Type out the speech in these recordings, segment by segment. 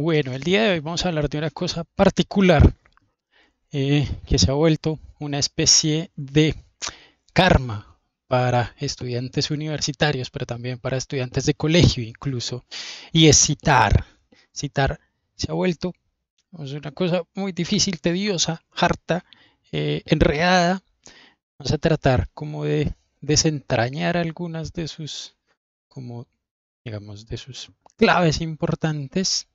Bueno, el día de hoy vamos a hablar de una cosa particular eh, que se ha vuelto una especie de karma para estudiantes universitarios, pero también para estudiantes de colegio incluso, y es citar. Citar se ha vuelto una cosa muy difícil, tediosa, harta, eh, enredada. Vamos a tratar como de desentrañar algunas de sus, como digamos, de sus claves importantes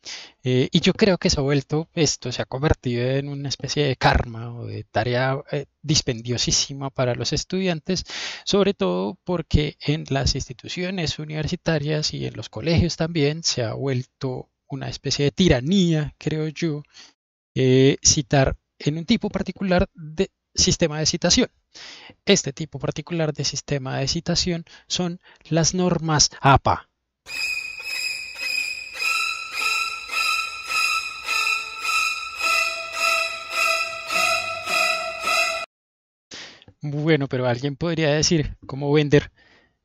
eh, y yo creo que se ha vuelto esto, se ha convertido en una especie de karma o de tarea eh, dispendiosísima para los estudiantes, sobre todo porque en las instituciones universitarias y en los colegios también se ha vuelto una especie de tiranía, creo yo, eh, citar en un tipo particular de sistema de citación. Este tipo particular de sistema de citación son las normas APA, Bueno, pero alguien podría decir, como vender,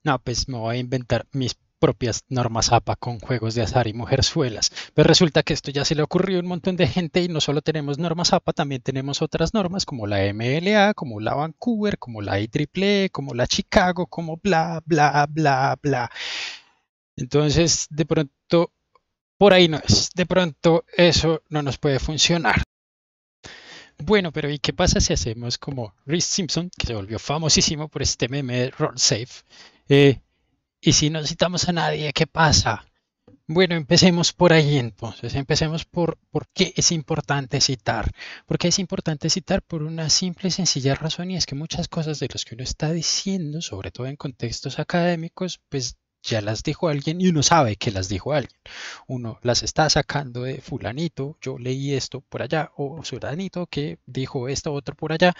no, pues me voy a inventar mis propias normas APA con juegos de azar y mujerzuelas. Pues resulta que esto ya se le ocurrió a un montón de gente y no solo tenemos normas APA, también tenemos otras normas como la MLA, como la Vancouver, como la IEEE, como la Chicago, como bla, bla, bla, bla. Entonces, de pronto, por ahí no es. De pronto, eso no nos puede funcionar. Bueno, pero ¿y qué pasa si hacemos como Rhys Simpson, que se volvió famosísimo por este meme de Safe? Eh, y si no citamos a nadie, ¿qué pasa? Bueno, empecemos por ahí entonces. Empecemos por por qué es importante citar. Porque es importante citar por una simple y sencilla razón y es que muchas cosas de las que uno está diciendo, sobre todo en contextos académicos, pues ya las dijo alguien y uno sabe que las dijo alguien. Uno las está sacando de fulanito, yo leí esto por allá, o fulanito que dijo esto otro por allá.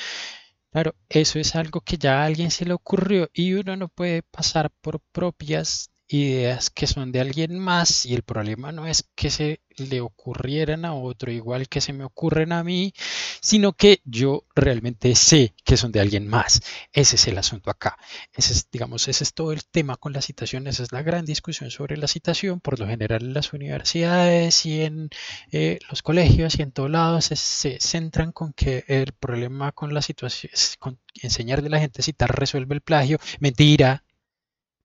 Claro, eso es algo que ya a alguien se le ocurrió y uno no puede pasar por propias ideas que son de alguien más y el problema no es que se le ocurrieran a otro igual que se me ocurren a mí, sino que yo realmente sé que son de alguien más. Ese es el asunto acá. Ese es, digamos, ese es todo el tema con las citación, esa es la gran discusión sobre la citación. Por lo general en las universidades y en eh, los colegios y en todos lados se, centran con que el problema con la situación, con enseñar de la gente citar resuelve el plagio. Mentira,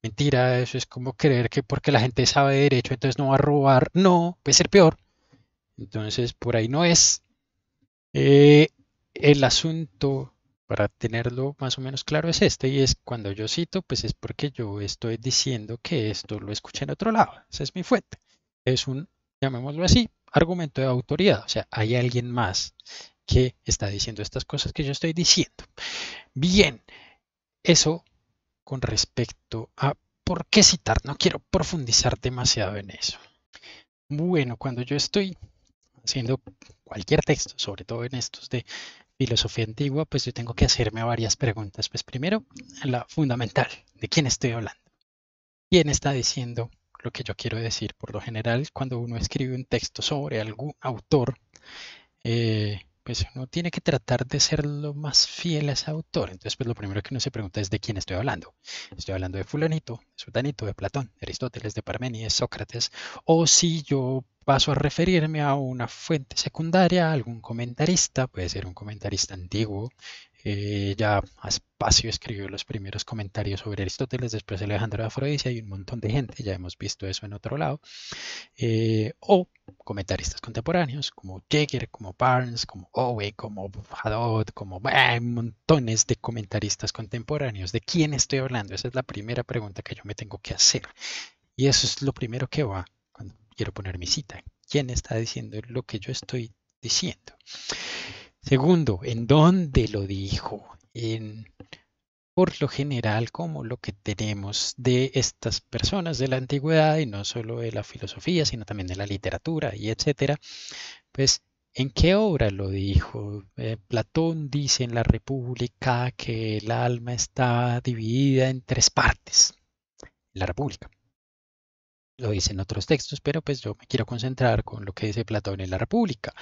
mentira, eso es como creer que porque la gente sabe derecho entonces no va a robar, no, puede ser peor. Entonces por ahí no es. Eh, el asunto, para tenerlo más o menos claro, es este, y es cuando yo cito, pues es porque yo estoy diciendo que esto lo escuché en otro lado, esa es mi fuente. Es un, llamémoslo así, argumento de autoridad, o sea, hay alguien más que está diciendo estas cosas que yo estoy diciendo. Bien, eso con respecto a por qué citar. No quiero profundizar demasiado en eso. Bueno, cuando yo estoy haciendo cualquier texto, sobre todo en estos de filosofía antigua, pues yo tengo que hacerme varias preguntas. Pues primero, la fundamental, ¿de quién estoy hablando? ¿Quién está diciendo lo que yo quiero decir? Por lo general, cuando uno escribe un texto sobre algún autor, eh, pues uno tiene que tratar de ser lo más fiel a ese autor. Entonces, pues lo primero que uno se pregunta es de quién estoy hablando. Estoy hablando de fulanito, de Sultanito, de Platón, Aristóteles, de Parmenides, Sócrates, o si yo paso a referirme a una fuente secundaria, algún comentarista, puede ser un comentarista antiguo. Eh, ya espacio escribió los primeros comentarios sobre Aristóteles, después Alejandro de Afrodisia y un montón de gente, ya hemos visto eso en otro lado. Eh, o comentaristas contemporáneos como Jagger como Barnes, como Owe, como Hadot, como Hay montones de comentaristas contemporáneos. ¿De quién estoy hablando? Esa es la primera pregunta que yo me tengo que hacer. Y eso es lo primero que va quiero poner mi cita. ¿Quién está diciendo lo que yo estoy diciendo? Segundo, ¿en dónde lo dijo? En, por lo general, como lo que tenemos de estas personas de la antigüedad y no solo de la filosofía, sino también de la literatura y etcétera, pues ¿En qué obra lo dijo? Eh, Platón dice en la República que el alma está dividida en tres partes. La República lo dicen otros textos, pero pues yo me quiero concentrar con lo que dice Platón en la República.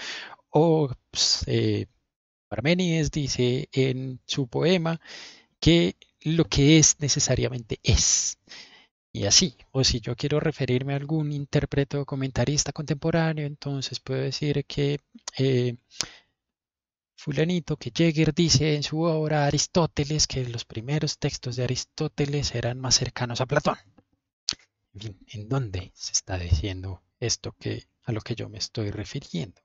O pues, eh, Parmenides dice en su poema que lo que es necesariamente es. Y así, o si yo quiero referirme a algún intérprete o comentarista contemporáneo, entonces puedo decir que eh, fulanito, que Jäger dice en su obra Aristóteles que los primeros textos de Aristóteles eran más cercanos a Platón en dónde se está diciendo esto que a lo que yo me estoy refiriendo.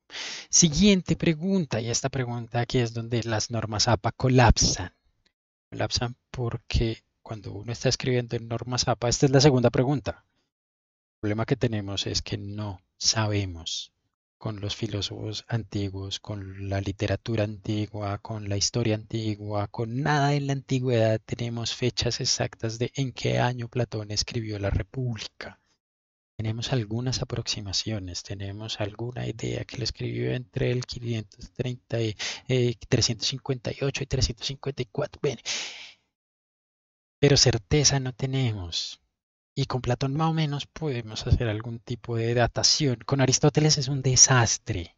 Siguiente pregunta, y esta pregunta aquí es donde las normas APA colapsan. Colapsan porque cuando uno está escribiendo en normas APA, esta es la segunda pregunta. El problema que tenemos es que no sabemos con los filósofos antiguos, con la literatura antigua, con la historia antigua, con nada en la antigüedad tenemos fechas exactas de en qué año Platón escribió la República. Tenemos algunas aproximaciones, tenemos alguna idea que lo escribió entre el 530 358 y 354, eh, pero certeza no tenemos. Y con Platón más o menos podemos hacer algún tipo de datación. Con Aristóteles es un desastre.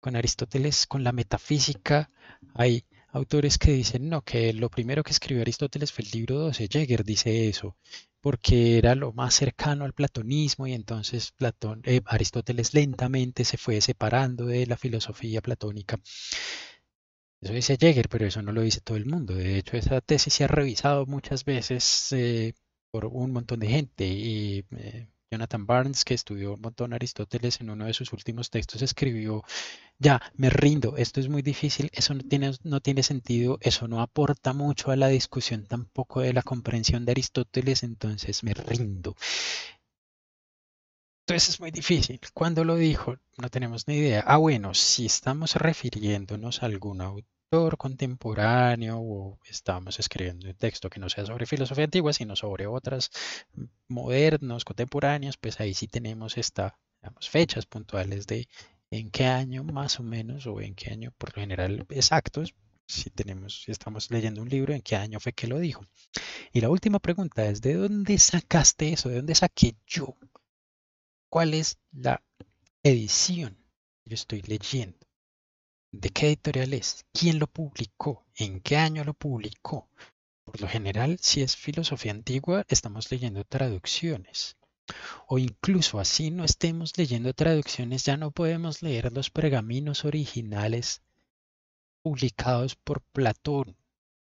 Con Aristóteles, con la metafísica, hay autores que dicen, no, que lo primero que escribió Aristóteles fue el libro 12. Jäger dice eso, porque era lo más cercano al platonismo y entonces Platón, eh, Aristóteles lentamente se fue separando de la filosofía platónica. Eso dice Jäger, pero eso no lo dice todo el mundo. De hecho, esa tesis se ha revisado muchas veces eh, por un montón de gente. Y eh, Jonathan Barnes, que estudió un montón Aristóteles, en uno de sus últimos textos escribió, ya, me rindo, esto es muy difícil, eso no tiene, no tiene sentido, eso no aporta mucho a la discusión tampoco de la comprensión de Aristóteles, entonces me rindo. Entonces es muy difícil. ¿cuándo lo dijo, no tenemos ni idea. Ah, bueno, si estamos refiriéndonos a algún autor, contemporáneo o estamos escribiendo un texto que no sea sobre filosofía antigua, sino sobre otras modernos, contemporáneas, pues ahí sí tenemos estas fechas puntuales de en qué año más o menos, o en qué año por lo general exactos, si tenemos, si estamos leyendo un libro, en qué año fue que lo dijo. Y la última pregunta es, ¿de dónde sacaste eso? ¿De dónde saqué yo? ¿Cuál es la edición que yo estoy leyendo? de qué editorial es, quién lo publicó, en qué año lo publicó. Por lo general, si es filosofía antigua, estamos leyendo traducciones. O incluso así no estemos leyendo traducciones, ya no podemos leer los pergaminos originales publicados por Platón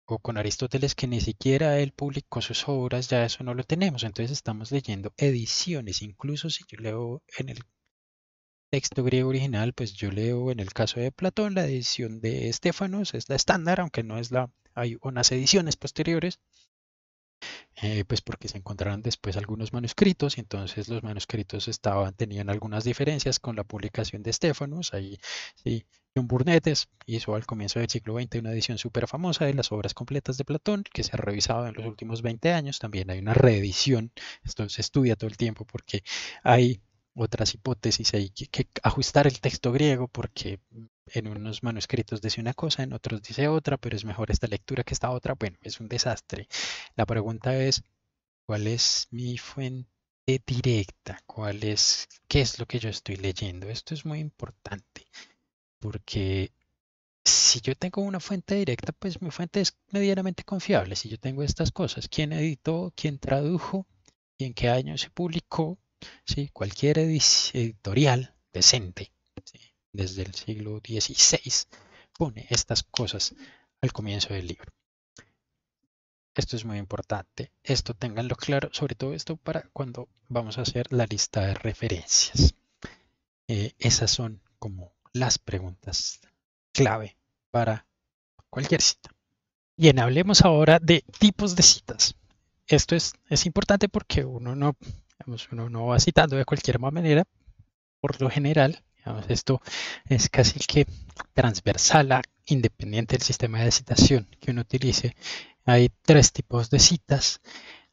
o con Aristóteles, que ni siquiera él publicó sus obras, ya eso no lo tenemos. Entonces estamos leyendo ediciones, incluso si yo leo en el texto griego original, pues yo leo en el caso de Platón la edición de Estefanos, es la estándar, aunque no es la, hay unas ediciones posteriores, eh, pues porque se encontraron después algunos manuscritos y entonces los manuscritos estaban, tenían algunas diferencias con la publicación de Estefanos, ahí sí, John Burnetes hizo al comienzo del siglo XX una edición súper famosa de las obras completas de Platón, que se ha revisado en los últimos 20 años. También hay una reedición, esto se estudia todo el tiempo porque hay otras hipótesis, hay que, ajustar el texto griego porque en unos manuscritos dice una cosa, en otros dice otra, pero es mejor esta lectura que esta otra. Bueno, es un desastre. La pregunta es, ¿cuál es mi fuente directa? ¿Cuál es, qué es lo que yo estoy leyendo? Esto es muy importante porque si yo tengo una fuente directa, pues mi fuente es medianamente confiable. Si yo tengo estas cosas, ¿quién editó? ¿Quién tradujo? ¿Y en qué año se publicó? Cualquier editorial decente, desde el siglo XVI, pone estas cosas al comienzo del libro. Esto es muy importante, esto tenganlo claro, sobre todo esto para cuando vamos a hacer la lista de referencias. Eh, esas son como las preguntas clave para cualquier cita. Bien, hablemos ahora de tipos de citas. Esto es, es importante porque uno no uno no va citando de cualquier manera, por lo general. esto es casi que transversal a independiente del sistema de citación que uno utilice. Hay tres tipos de citas.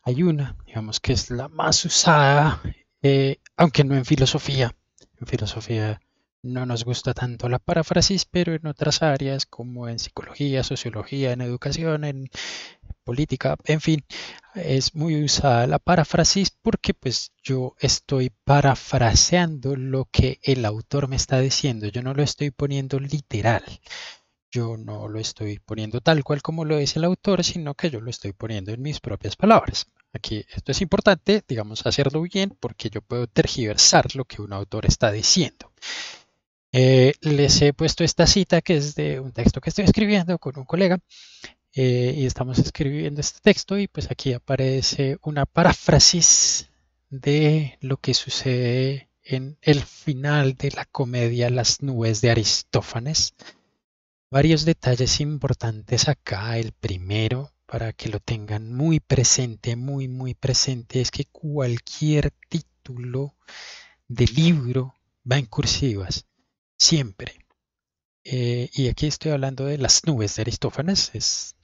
Hay una, digamos, que es la más usada, eh, aunque no en filosofía. En filosofía no nos gusta tanto la paráfrasis, pero en otras áreas como en psicología, sociología, en educación, en política, en fin, es muy usada la paráfrasis porque pues yo estoy parafraseando lo que el autor me está diciendo, yo no lo estoy poniendo literal, yo no lo estoy poniendo tal cual como lo dice el autor, sino que yo lo estoy poniendo en mis propias palabras. Aquí esto es importante, digamos, hacerlo bien porque yo puedo tergiversar lo que un autor está diciendo. Eh, les he puesto esta cita que es de un texto que estoy escribiendo con un colega eh, y estamos escribiendo este texto y pues aquí aparece una paráfrasis de lo que sucede en el final de la comedia Las nubes de Aristófanes. Varios detalles importantes acá. El primero, para que lo tengan muy presente, muy, muy presente, es que cualquier título de libro va en cursivas, siempre. Eh, y aquí estoy hablando de las nubes de Aristófanes, es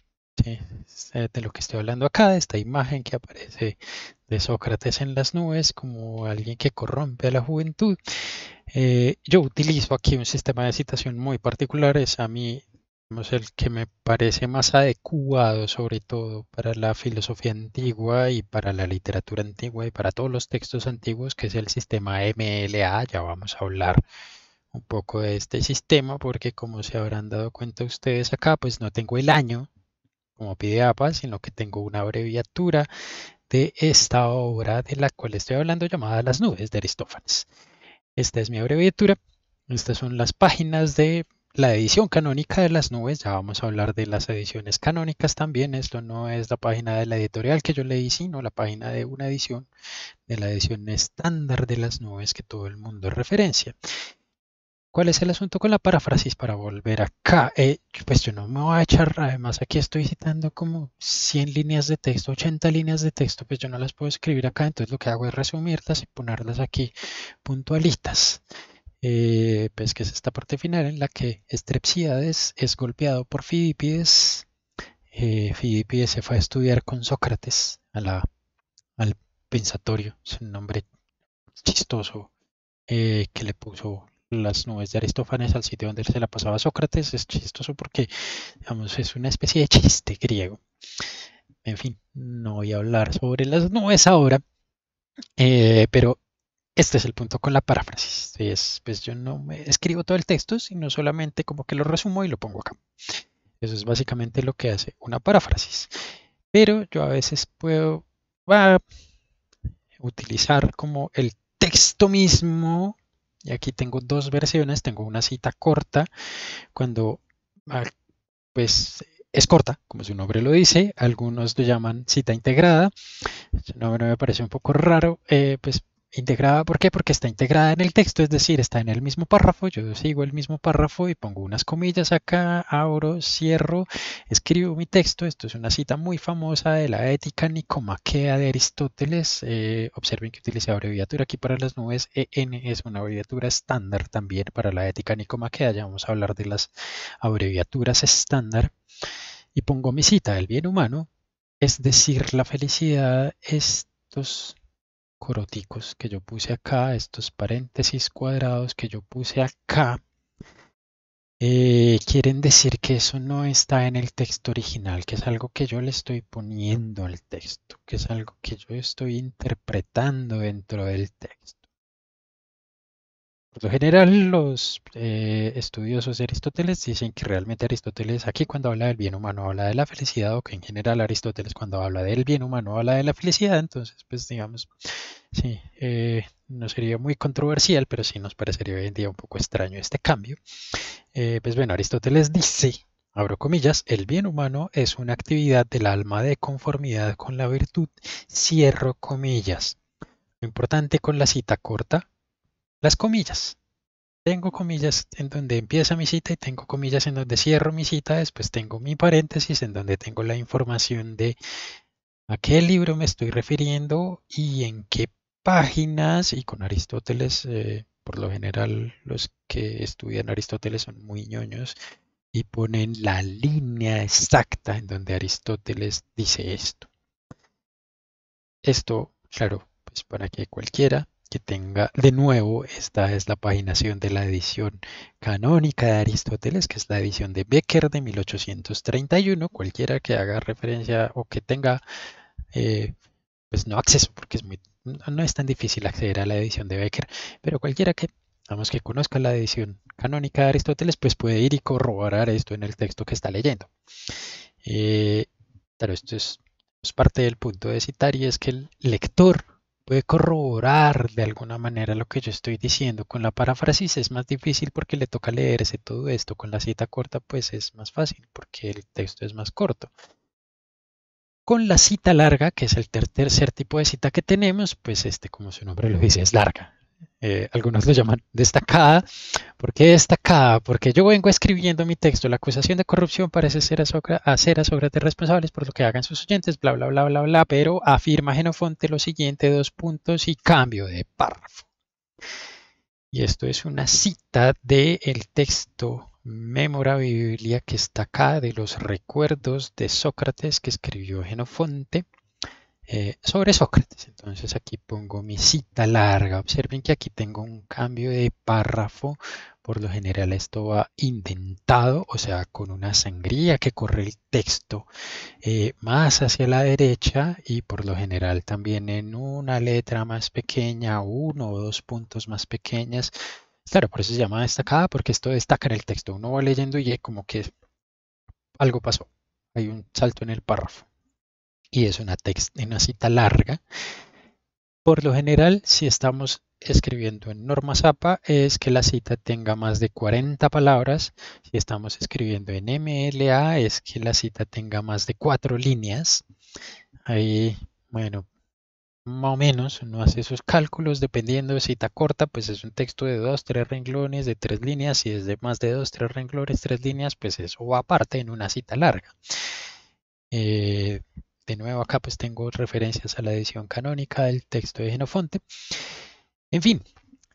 eh, de lo que estoy hablando acá, de esta imagen que aparece de Sócrates en las nubes como alguien que corrompe a la juventud. Eh, yo utilizo aquí un sistema de citación muy particular, es a mí el que me parece más adecuado sobre todo para la filosofía antigua y para la literatura antigua y para todos los textos antiguos, que es el sistema MLA, ya vamos a hablar un poco de este sistema porque como se habrán dado cuenta ustedes acá, pues no tengo el año, como Apa, sino que tengo una abreviatura de esta obra de la cual estoy hablando llamada Las nubes de Aristófanes. Esta es mi abreviatura. Estas son las páginas de la edición canónica de las nubes. Ya vamos a hablar de las ediciones canónicas también. Esto no es la página de la editorial que yo leí, sino la página de una edición, de la edición estándar de las nubes que todo el mundo referencia. ¿Cuál es el asunto con la paráfrasis para volver acá? Eh, pues yo no me voy a echar, además aquí estoy citando como 100 líneas de texto, 80 líneas de texto, pues yo no las puedo escribir acá, entonces lo que hago es resumirlas y ponerlas aquí puntualitas, eh, pues que es esta parte final en la que Estrepsiades es golpeado por Fidipides. Eh, se fue a estudiar con Sócrates al pensatorio, es un nombre chistoso eh, que le puso las nubes de Aristófanes al sitio donde se la pasaba Sócrates es chistoso porque, digamos, es una especie de chiste griego. En fin, no voy a hablar sobre las nubes ahora, eh, pero este es el punto con la paráfrasis. Es, pues yo no escribo todo el texto, sino solamente como que lo resumo y lo pongo acá. Eso es básicamente lo que hace una paráfrasis. Pero yo a veces puedo ah, utilizar como el texto mismo y aquí tengo dos versiones, tengo una cita corta, cuando ah, pues es corta, como su nombre lo dice, algunos lo llaman cita integrada, su este nombre me parece un poco raro, eh, pues integrada, ¿por qué? Porque está integrada en el texto, es decir, está en el mismo párrafo, yo sigo el mismo párrafo y pongo unas comillas acá, abro, cierro, escribo mi texto, esto es una cita muy famosa de la ética nicomaquea de Aristóteles, eh, observen que utilice abreviatura aquí para las nubes, EN es una abreviatura estándar también para la ética nicomaquea, ya vamos a hablar de las abreviaturas estándar, y pongo mi cita, el bien humano, es decir, la felicidad, estos coroticos que yo puse acá, estos paréntesis cuadrados que yo puse acá, eh, quieren decir que eso no está en el texto original, que es algo que yo le estoy poniendo al texto, que es algo que yo estoy interpretando dentro del texto. Por lo general, los eh, estudiosos de Aristóteles dicen que realmente Aristóteles aquí cuando habla del bien humano habla de la felicidad o que en general Aristóteles cuando habla del bien humano habla de la felicidad. Entonces, pues digamos, sí, eh, no sería muy controversial, pero sí nos parecería hoy en día un poco extraño este cambio. Eh, pues bueno, Aristóteles dice, abro comillas, el bien humano es una actividad del alma de conformidad con la virtud, cierro comillas. Lo importante con la cita corta las comillas. Tengo comillas en donde empieza mi cita y tengo comillas en donde cierro mi cita. Después tengo mi paréntesis en donde tengo la información de a qué libro me estoy refiriendo y en qué páginas. Y con Aristóteles, eh, por lo general, los que estudian Aristóteles son muy ñoños y ponen la línea exacta en donde Aristóteles dice esto. Esto, claro, pues para que cualquiera que tenga de nuevo esta es la paginación de la edición canónica de Aristóteles que es la edición de Becker de 1831 cualquiera que haga referencia o que tenga eh, pues no acceso porque es no es tan difícil acceder a la edición de Becker pero cualquiera que vamos que conozca la edición canónica de Aristóteles pues puede ir y corroborar esto en el texto que está leyendo eh, esto es, es parte del punto de citar y es que el lector puede corroborar de alguna manera lo que yo estoy diciendo. Con la paráfrasis es más difícil porque le toca leerse todo esto. Con la cita corta pues es más fácil porque el texto es más corto. Con la cita larga, que es el tercer tipo de cita que tenemos, pues este, como su nombre lo dice, es larga. Eh, algunos lo llaman destacada, ¿Por qué destacada? Porque yo vengo escribiendo mi texto. La acusación de corrupción parece ser a hacer a Sócrates responsables por lo que hagan sus oyentes, bla, bla, bla, bla, bla, pero afirma Genofonte lo siguiente, dos puntos y cambio de párrafo. Y esto es una cita del texto texto Biblia que está acá de los recuerdos de Sócrates que escribió Genofonte eh, sobre Sócrates. Entonces aquí pongo mi cita larga. Observen que aquí tengo un cambio de párrafo. Por lo general esto va indentado, o sea, con una sangría que corre el texto eh, más hacia la derecha y por lo general también en una letra más pequeña, uno o dos puntos más pequeñas. Claro, por eso se llama destacada, porque esto destaca en el texto. Uno va leyendo y como que algo pasó. Hay un salto en el párrafo y es una, una cita larga. Por lo general, si estamos escribiendo en norma APA es que la cita tenga más de 40 palabras. Si estamos escribiendo en MLA es que la cita tenga más de 4 líneas. Ahí, bueno, más o menos uno hace esos cálculos dependiendo de cita corta, pues es un texto de 2, 3 renglones, de 3 líneas. Si es de más de 2, 3 renglones, 3 líneas, pues eso va aparte en una cita larga. Eh, de nuevo acá pues tengo referencias a la edición canónica del texto de Genofonte. En fin,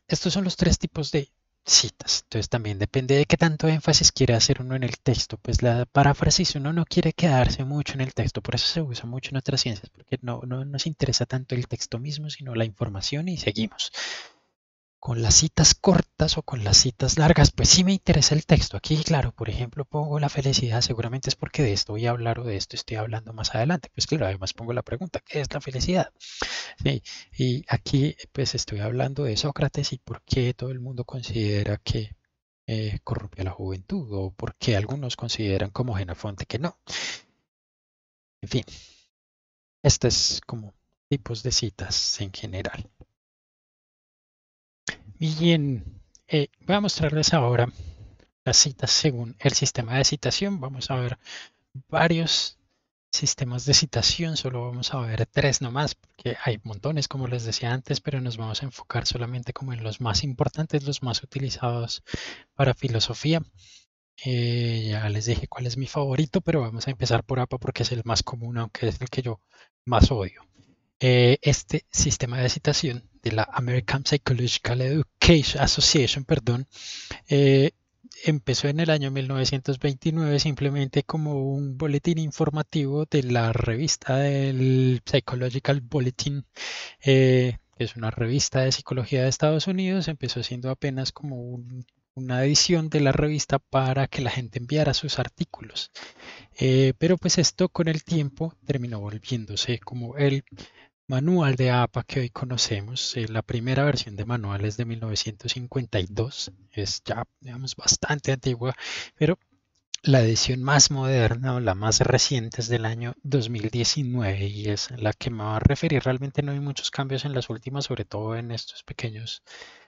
estos son los tres tipos de citas. Entonces también depende de qué tanto énfasis quiere hacer uno en el texto. Pues la paráfrasis uno no quiere quedarse mucho en el texto, por eso se usa mucho en otras ciencias, porque no, no nos interesa tanto el texto mismo, sino la información y seguimos con las citas cortas o con las citas largas, pues sí me interesa el texto. Aquí, claro, por ejemplo, pongo la felicidad, seguramente es porque de esto voy a hablar o de esto estoy hablando más adelante. Pues claro, además pongo la pregunta, ¿qué es la felicidad? y aquí pues estoy hablando de Sócrates y por qué todo el mundo considera que eh, corrompe a la juventud o por qué algunos consideran como genafonte que no. En fin, estos es como tipos de citas en general. Bien, eh, voy a mostrarles ahora las citas según el sistema de citación. Vamos a ver varios sistemas de citación, solo vamos a ver tres nomás, porque hay montones, como les decía antes, pero nos vamos a enfocar solamente como en los más importantes, los más utilizados para filosofía. Eh, ya les dije cuál es mi favorito, pero vamos a empezar por APA porque es el más común, aunque es el que yo más odio. Eh, este sistema de citación de la American Psychological Education Association, perdón, eh, empezó en el año 1929 simplemente como un boletín informativo de la revista del Psychological Bulletin, eh, que es una revista de psicología de Estados Unidos, empezó siendo apenas como un una edición de la revista para que la gente enviara sus artículos. Eh, pero pues esto con el tiempo terminó volviéndose como el manual de APA que hoy conocemos. Eh, la primera versión de manual es de 1952, es ya, digamos, bastante antigua, pero la edición más moderna o la más reciente es del año 2019 y es la que me va a referir. Realmente no hay muchos cambios en las últimas, sobre todo en estos pequeños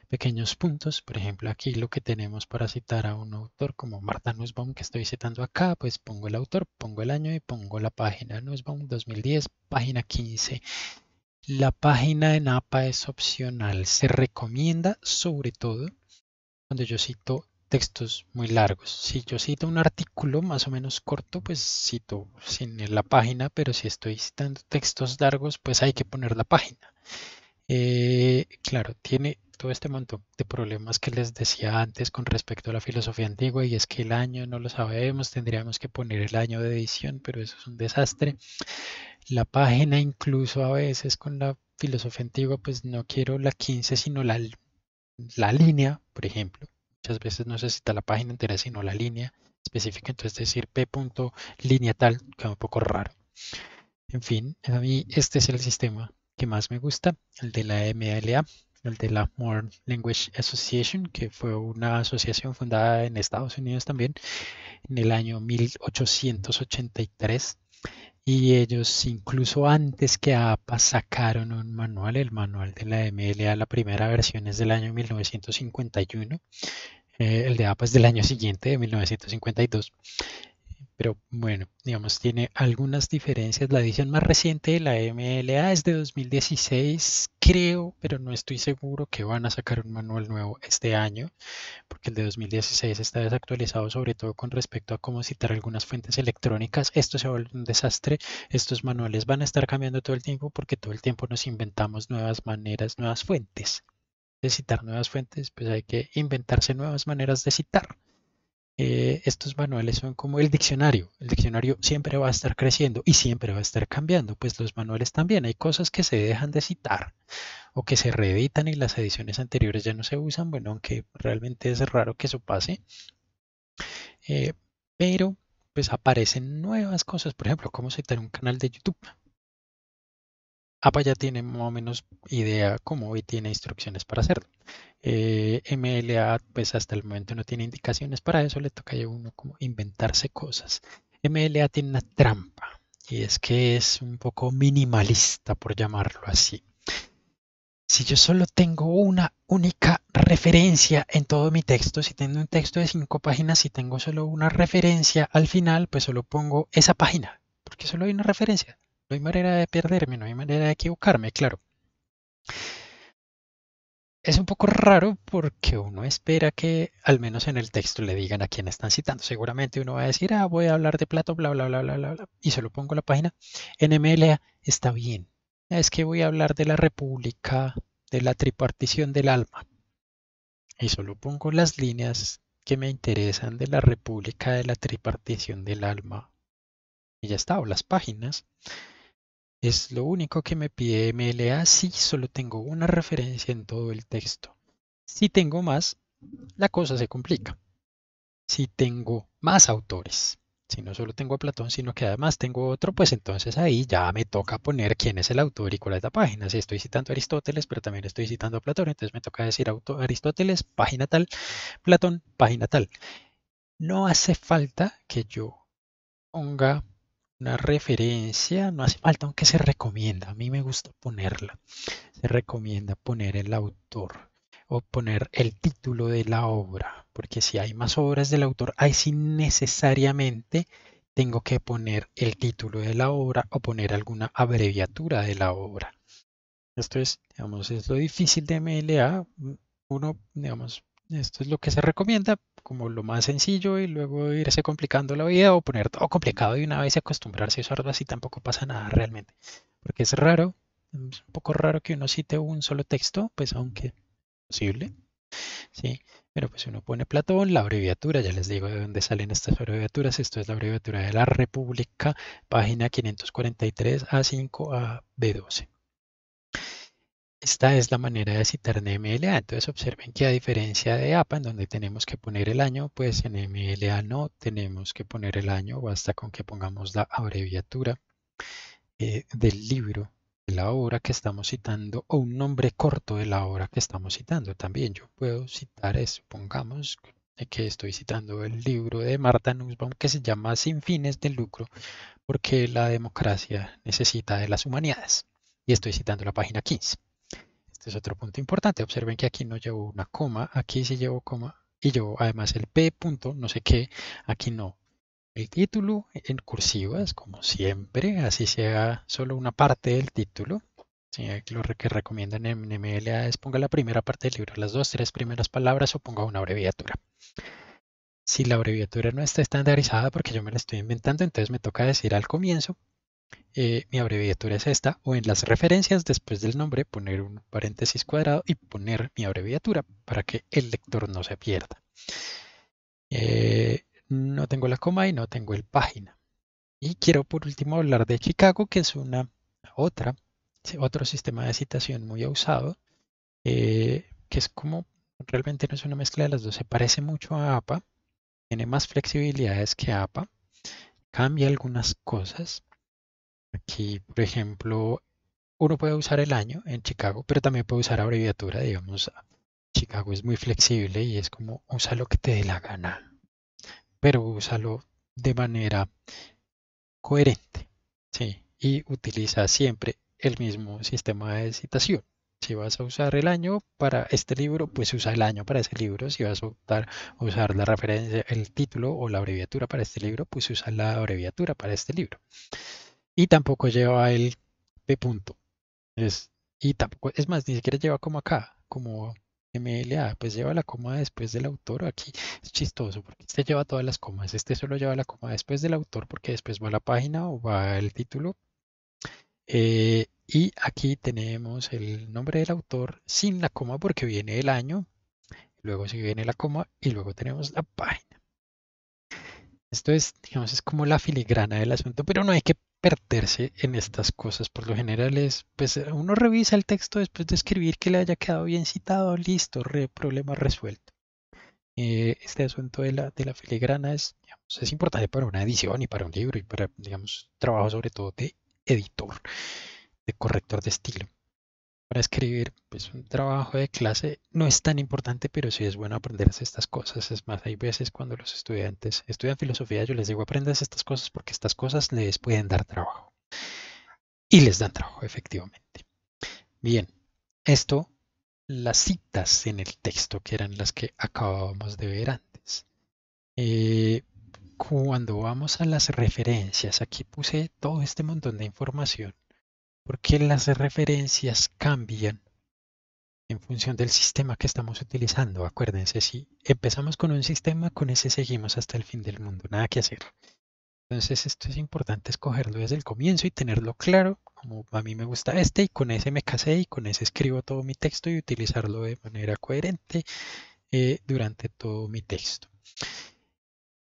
pequeños puntos. Por ejemplo, aquí lo que tenemos para citar a un autor como Marta Nussbaum, que estoy citando acá, pues pongo el autor, pongo el año y pongo la página. Nussbaum 2010, página 15. La página en APA es opcional. Se recomienda sobre todo cuando yo cito textos muy largos. Si yo cito un artículo más o menos corto, pues cito sin la página, pero si estoy citando textos largos, pues hay que poner la página. Eh, claro, tiene todo este montón de problemas que les decía antes con respecto a la filosofía antigua y es que el año no lo sabemos, tendríamos que poner el año de edición, pero eso es un desastre. La página incluso a veces con la filosofía antigua, pues no quiero la 15 sino la, la línea, por ejemplo. Muchas veces no se cita la página entera sino la línea específica, entonces decir p. línea tal es un poco raro. En fin, a mí este es el sistema que más me gusta, el de la MLA el de la Modern Language Association, que fue una asociación fundada en Estados Unidos también en el año 1883. Y ellos incluso antes que APA sacaron un manual, el manual de la MLA, la primera versión es del año 1951, eh, el de APA es del año siguiente, de 1952 pero bueno, digamos, tiene algunas diferencias. La edición más reciente de la MLA es de 2016, creo, pero no estoy seguro que van a sacar un manual nuevo este año, porque el de 2016 está desactualizado, sobre todo con respecto a cómo citar algunas fuentes electrónicas. Esto se vuelve un desastre. Estos manuales van a estar cambiando todo el tiempo porque todo el tiempo nos inventamos nuevas maneras, nuevas fuentes. De citar nuevas fuentes, pues hay que inventarse nuevas maneras de citar. Eh, estos manuales son como el diccionario. El diccionario siempre va a estar creciendo y siempre va a estar cambiando. Pues los manuales también. Hay cosas que se dejan de citar o que se reeditan y las ediciones anteriores ya no se usan. Bueno, aunque realmente es raro que eso pase. Eh, pero pues aparecen nuevas cosas. Por ejemplo, cómo citar un canal de YouTube. APA ya tiene más o menos idea cómo y tiene instrucciones para hacerlo. Eh, MLA, pues hasta el momento no tiene indicaciones para eso, le toca a uno como inventarse cosas. MLA tiene una trampa y es que es un poco minimalista, por llamarlo así. Si yo solo tengo una única referencia en todo mi texto, si tengo un texto de cinco páginas, y tengo solo una referencia al final, pues solo pongo esa página, porque solo hay una referencia. No hay manera de perderme, no hay manera de equivocarme, claro. Es un poco raro porque uno espera que al menos en el texto le digan a quién están citando. Seguramente uno va a decir, ah, voy a hablar de plato, bla, bla, bla, bla, bla, bla. Y se pongo la página. NMLA está bien. Es que voy a hablar de la República, de la tripartición del alma. Y solo pongo las líneas que me interesan de la República de la Tripartición del Alma. Y ya está, o las páginas. Es lo único que me pide MLA si solo tengo una referencia en todo el texto. Si tengo más, la cosa se complica. Si tengo más autores, si no solo tengo a Platón, sino que además tengo otro, pues entonces ahí ya me toca poner quién es el autor y cuál es la página. Si estoy citando a Aristóteles, pero también estoy citando a Platón, entonces me toca decir auto Aristóteles, página tal, Platón, página tal. No hace falta que yo ponga una referencia, no hace falta, aunque se recomienda, a mí me gusta ponerla, se recomienda poner el autor o poner el título de la obra, porque si hay más obras del autor, ahí sí necesariamente tengo que poner el título de la obra o poner alguna abreviatura de la obra. Esto es, digamos, es lo difícil de MLA. Uno, digamos, esto es lo que se recomienda como lo más sencillo y luego irse complicando la vida o poner todo complicado de una vez y acostumbrarse a usarlo así tampoco pasa nada realmente. Porque es raro, es un poco raro que uno cite un solo texto, pues aunque posible. Sí, pero pues uno pone Platón, la abreviatura, ya les digo de dónde salen estas abreviaturas, esto es la abreviatura de la República, página 543 A5 a B12. Esta es la manera de citar en MLA. Entonces observen que a diferencia de APA, en donde tenemos que poner el año, pues en MLA no tenemos que poner el año, basta con que pongamos la abreviatura eh, del libro, de la obra que estamos citando, o un nombre corto de la obra que estamos citando. También yo puedo citar eso, pongamos que estoy citando el libro de Martha Nussbaum que se llama Sin fines de lucro, porque la democracia necesita de las humanidades. Y estoy citando la página 15. Este es otro punto importante. Observen que aquí no llevo una coma, aquí sí llevo coma y llevo además el P punto, no sé qué, aquí no. El título en cursivas, como siempre, así sea solo una parte del título. lo que recomiendan en MLA es ponga la primera parte del libro, las dos, tres primeras palabras o ponga una abreviatura. Si la abreviatura no está estandarizada porque yo me la estoy inventando, entonces me toca decir al comienzo eh, mi abreviatura es esta, o en las referencias después del nombre poner un paréntesis cuadrado y poner mi abreviatura para que el lector no se pierda. Eh, no tengo la coma y no tengo el página. Y quiero por último hablar de Chicago, que es una otra, otro sistema de citación muy usado, eh, que es como realmente no es una mezcla de las dos, se parece mucho a APA, tiene más flexibilidades que APA, cambia algunas cosas, Aquí, por ejemplo, uno puede usar el año en Chicago, pero también puede usar abreviatura, digamos. Chicago es muy flexible y es como usa lo que te dé la gana, pero úsalo de manera coherente, ¿sí? Y utiliza siempre el mismo sistema de citación. Si vas a usar el año para este libro, pues usa el año para ese libro. Si vas a optar, usar la referencia, el título o la abreviatura para este libro, pues usa la abreviatura para este libro y tampoco lleva el de punto. Es, y tampoco, es más, ni siquiera lleva como acá, como MLA, pues lleva la coma después del autor. Aquí es chistoso porque este lleva todas las comas, este solo lleva la coma después del autor porque después va a la página o va el título. Eh, y aquí tenemos el nombre del autor sin la coma porque viene el año, luego sigue viene la coma y luego tenemos la página. Esto es, digamos, es como la filigrana del asunto, pero no hay que perderse en estas cosas. Por lo general es, pues, eh, uno revisa el texto después de escribir que le haya quedado bien citado, listo, problema resuelto. Eh, este asunto de la, de la filigrana es, es importante para una edición y para un libro y para, digamos, trabajo sobre todo de editor, de corrector de estilo para escribir pues, un trabajo de clase no es tan importante, pero sí es bueno aprenderse estas cosas. Es más, hay veces cuando los estudiantes estudian filosofía, yo les digo, aprendas estas cosas porque estas cosas les pueden dar trabajo. Y les dan trabajo, efectivamente. Bien, esto, las citas en el texto, que eran las que acabábamos de ver antes. Eh, cuando vamos a las referencias, aquí puse todo este montón de información porque las referencias cambian en función del sistema que estamos utilizando. Acuérdense, si empezamos con un sistema, con ese seguimos hasta el fin del mundo, nada que hacer. Entonces esto es importante escogerlo desde el comienzo y tenerlo claro, como a mí me gusta este y con ese me casé y con ese escribo todo mi texto y utilizarlo de manera coherente eh, durante todo mi texto.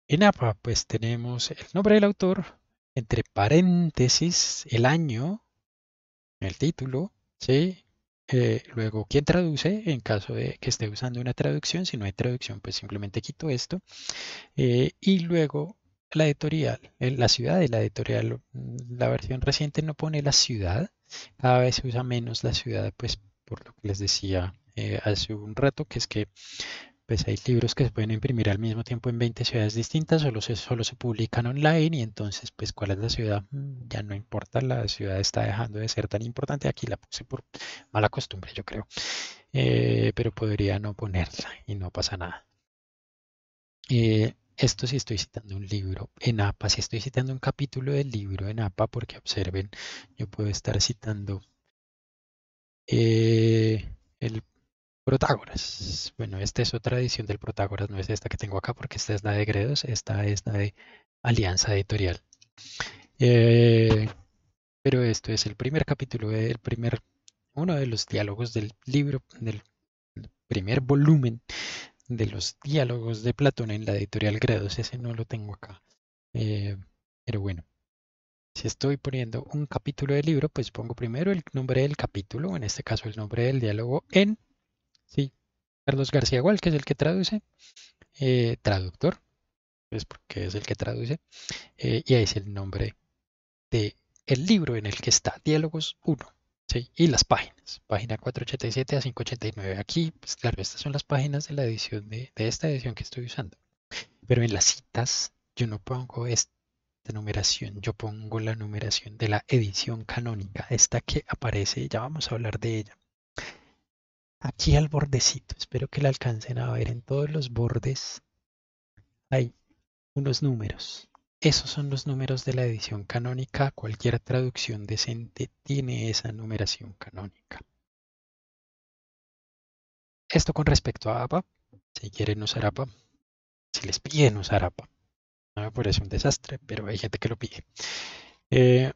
En APA pues tenemos el nombre del autor, entre paréntesis, el año, el título, ¿sí? Eh, luego, ¿quién traduce? En caso de que esté usando una traducción, si no hay traducción, pues simplemente quito esto. Eh, y luego, la editorial, eh, la ciudad de la editorial, mm, la versión reciente no pone la ciudad, cada vez se usa menos la ciudad, pues por lo que les decía hace un rato, que es que pues hay libros que se pueden imprimir al mismo tiempo en 20 ciudades distintas, solo se, se publican online y entonces, pues, ¿cuál es la ciudad? Mm, ya no importa, la ciudad está dejando de ser tan importante. Aquí la puse por mala costumbre, yo creo. Eh, pero podría no ponerla y no pasa nada. Eh, esto sí estoy citando un libro en APA, si estoy citando un capítulo del libro en APA, porque observen, yo puedo estar citando eh, el Protágoras. Bueno, esta es otra edición del Protágoras, no es esta que tengo acá porque esta es la de Gredos, esta es la de Alianza Editorial. Eh, pero esto es el primer capítulo, del primer, uno de los diálogos del libro, del primer volumen de los diálogos de Platón en la editorial Gredos. Ese no lo tengo acá. Eh, pero bueno, si estoy poniendo un capítulo del libro, pues pongo primero el nombre del capítulo, en este caso el nombre del diálogo en Sí, Carlos García Gual, que es el que traduce, eh, traductor, es pues, porque es el que traduce, eh, y ahí es el nombre de el libro en el que está, Diálogos 1, y las páginas, página 487 a 589. Aquí, pues claro, estas son las páginas de la edición de, de esta edición que estoy usando. Pero en las citas yo no pongo esta numeración, yo pongo la numeración de la edición canónica, esta que aparece, ya vamos a hablar de ella aquí al bordecito. Espero que le alcancen a ver en todos los bordes. Hay unos números. Esos son los números de la edición canónica. Cualquier traducción decente tiene esa numeración canónica. Esto con respecto a APA. Si quieren usar APA, si les piden usar APA. No me parece un desastre, pero hay gente que lo pide. Eh,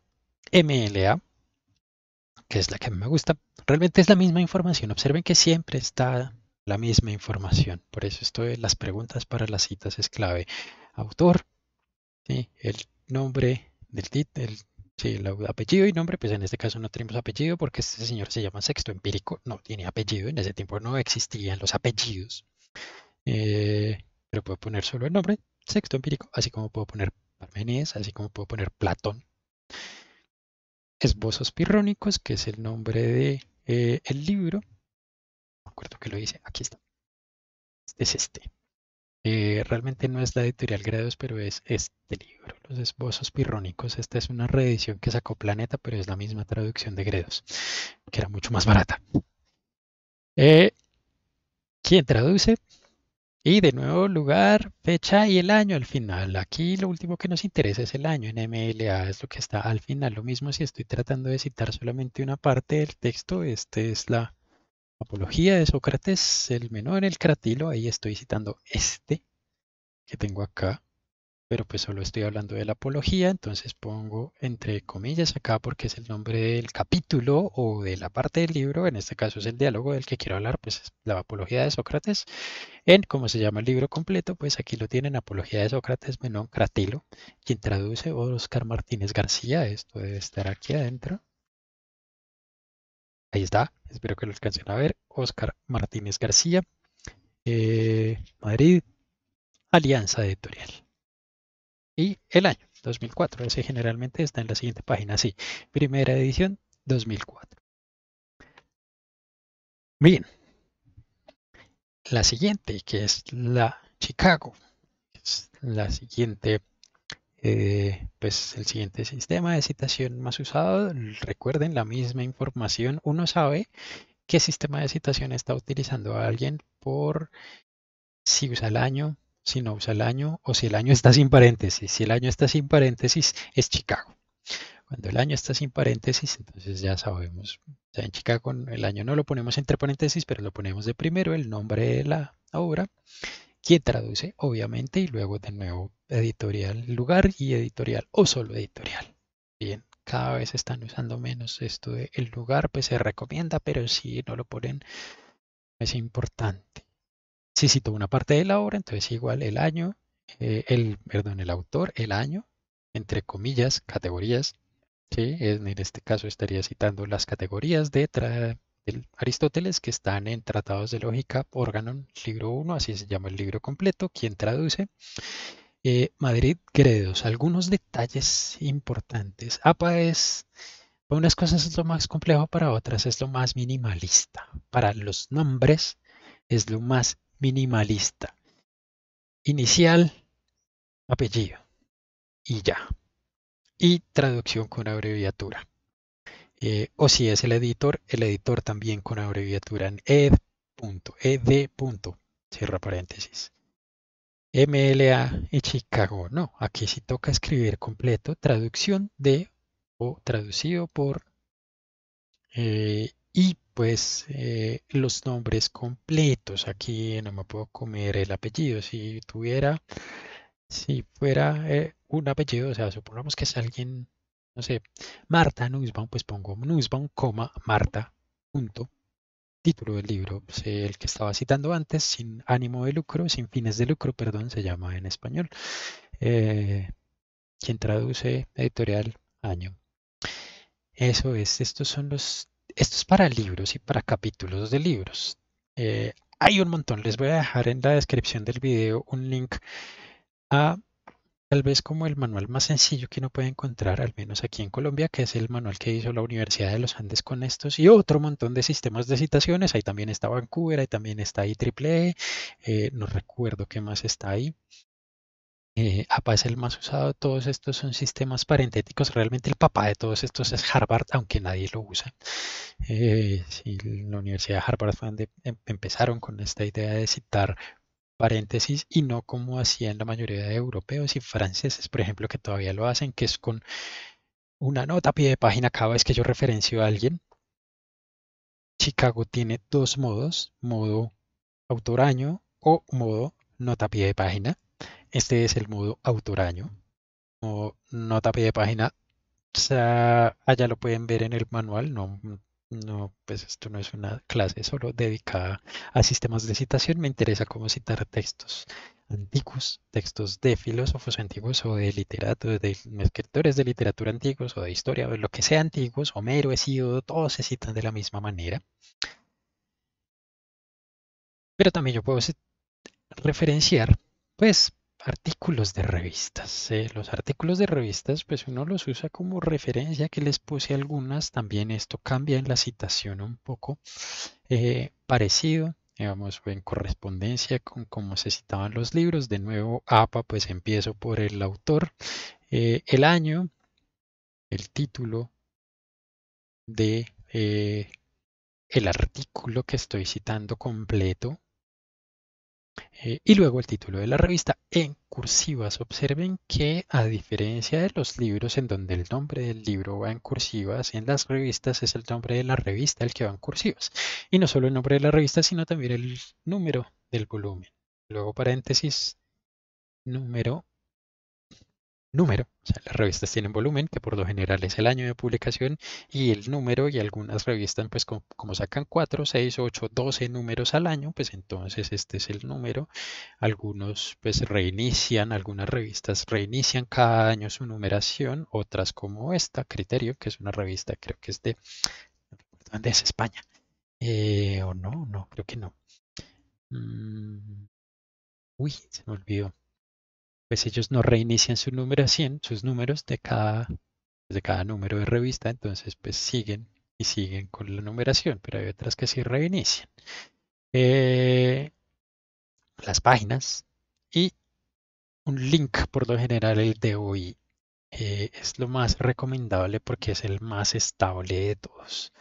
MLA que es la que me gusta, realmente es la misma información. Observen que siempre está la misma información. Por eso esto de las preguntas para las citas es clave. Autor, el nombre del el, el apellido y nombre, pues en este caso no tenemos apellido porque este señor se llama Sexto Empírico, no tiene apellido, en ese tiempo no existían los apellidos. Eh, pero puedo poner solo el nombre, Sexto Empírico, así como puedo poner Parmenides, así como puedo poner Platón. Esbozos Pirrónicos, que es el nombre del de, eh, el libro. No acuerdo que lo dice, aquí está. Este es este. Eh, realmente no es la editorial Gredos, pero es este libro, Los Esbozos Pirrónicos. Esta es una reedición que sacó Planeta, pero es la misma traducción de Gredos, que era mucho más barata. Eh, ¿Quién traduce? Y de nuevo lugar, fecha y el año al final. Aquí lo último que nos interesa es el año en MLA, es lo que está al final. Lo mismo si estoy tratando de citar solamente una parte del texto, este es la apología de Sócrates, el menor, el cratilo, ahí estoy citando este que tengo acá pero pues solo estoy hablando de la apología, entonces pongo entre comillas acá porque es el nombre del capítulo o de la parte del libro, en este caso es el diálogo del que quiero hablar, pues es la apología de Sócrates, en ¿cómo se llama el libro completo, pues aquí lo tienen, Apología de Sócrates Menón Cratilo, quien traduce Oscar Martínez García, esto debe estar aquí adentro. Ahí está, espero que lo alcancen a ver, Oscar Martínez García, eh, Madrid, Alianza Editorial y el año, 2004. Ese generalmente está en la siguiente página, sí. Primera edición, 2004. Bien. La siguiente, que es la Chicago. Es la siguiente, eh, pues el siguiente sistema de citación más usado. Recuerden la misma información. Uno sabe qué sistema de citación está utilizando alguien por si usa el año, si no usa el año o si el año está sin paréntesis. Si el año está sin paréntesis, es Chicago. Cuando el año está sin paréntesis, entonces ya sabemos. O en Chicago el año no lo ponemos entre paréntesis, pero lo ponemos de primero, el nombre de la obra, quien traduce, obviamente, y luego de nuevo editorial lugar y editorial o solo editorial. Bien, cada vez están usando menos esto de el lugar, pues se recomienda, pero si no lo ponen, es importante si cito una parte de la obra, entonces igual el año, eh, el, perdón, el autor, el año, entre comillas, categorías, en, este caso estaría citando las categorías de, Aristóteles que están en Tratados de Lógica, Organon, libro 1, así se llama el libro completo, quien traduce. Eh, Madrid, credos, algunos detalles importantes. APA es, para unas cosas es lo más complejo, para otras es lo más minimalista. Para los nombres es lo más minimalista. Inicial, apellido y ya. Y traducción con abreviatura. Eh, o si es el editor, el editor también con abreviatura en ed. Ed. Cierra paréntesis. MLA y Chicago. No, aquí sí toca escribir completo traducción de o traducido por y eh, pues eh, los nombres completos. Aquí no me puedo comer el apellido. Si tuviera, si fuera eh, un apellido, o sea, supongamos que es alguien, no sé, Marta Nussbaum, pues pongo Nussbaum, coma, Marta, punto. Título del libro, pues, eh, el que estaba citando antes, sin ánimo de lucro, sin fines de lucro, perdón, se llama en español. quien traduce editorial año. Eso es, estos son los esto es para libros y para capítulos de libros. Eh, hay un montón. Les voy a dejar en la descripción del video un link a tal vez como el manual más sencillo que uno puede encontrar, al menos aquí en Colombia, que es el manual que hizo la Universidad de los Andes con estos y otro montón de sistemas de citaciones. Ahí también está Vancouver, ahí también está IEEE, e, eh, no recuerdo qué más está ahí. Eh, APA es el más usado, todos estos son sistemas parentéticos, realmente el papá de todos estos es Harvard, aunque nadie lo usa. Eh, la Universidad de Harvard fue donde em, empezaron con esta idea de citar paréntesis y no como hacían la mayoría de europeos y franceses, por ejemplo, que todavía lo hacen, que es con una nota pie de página cada vez que yo referencio a alguien. Chicago tiene dos modos, modo autor año o modo nota pie de página este es el modo autoraño o nota pie de página. allá lo pueden ver en el manual, no, no, pues esto no es una clase solo dedicada a sistemas de citación. Me interesa cómo citar textos antiguos, textos de filósofos antiguos o de literatos, de escritores de literatura antiguos o de historia, o de lo que sea antiguos, Homero, Hesíodo, todos se citan de la misma manera. Pero también yo puedo referenciar, pues, artículos de revistas. Eh, los artículos de revistas, pues uno los usa como referencia, que les puse algunas. También esto cambia en la citación un poco eh, parecido, digamos, en correspondencia con cómo se citaban los libros. De nuevo, APA, pues empiezo por el autor, eh, el año, el título de el artículo que estoy citando completo, eh, y luego el título de la revista en cursivas. Observen que a diferencia de los libros en donde el nombre del libro va en cursivas, en las revistas es el nombre de la revista el que va en cursivas. Y no solo el nombre de la revista, sino también el número del volumen. Luego paréntesis, número número, o sea, las revistas tienen volumen, que por lo general es el año de publicación y el número, y algunas revistas, pues como, sacan 4, 6, 8, 12 números al año, pues entonces este es el número. Algunos pues reinician, algunas revistas reinician cada año su numeración, otras como esta, Criterio, que es una revista, creo que es de, dónde es, España, eh, o no, no, creo que no. Mm, uy, se me olvidó pues ellos no reinician su numeración, sus números de cada, pues, de cada número de revista, entonces pues siguen y siguen con la numeración, pero hay otras que sí reinician. Eh, las páginas y un link, por lo general el DOI, eh, es lo más recomendable porque es el más estable de todos.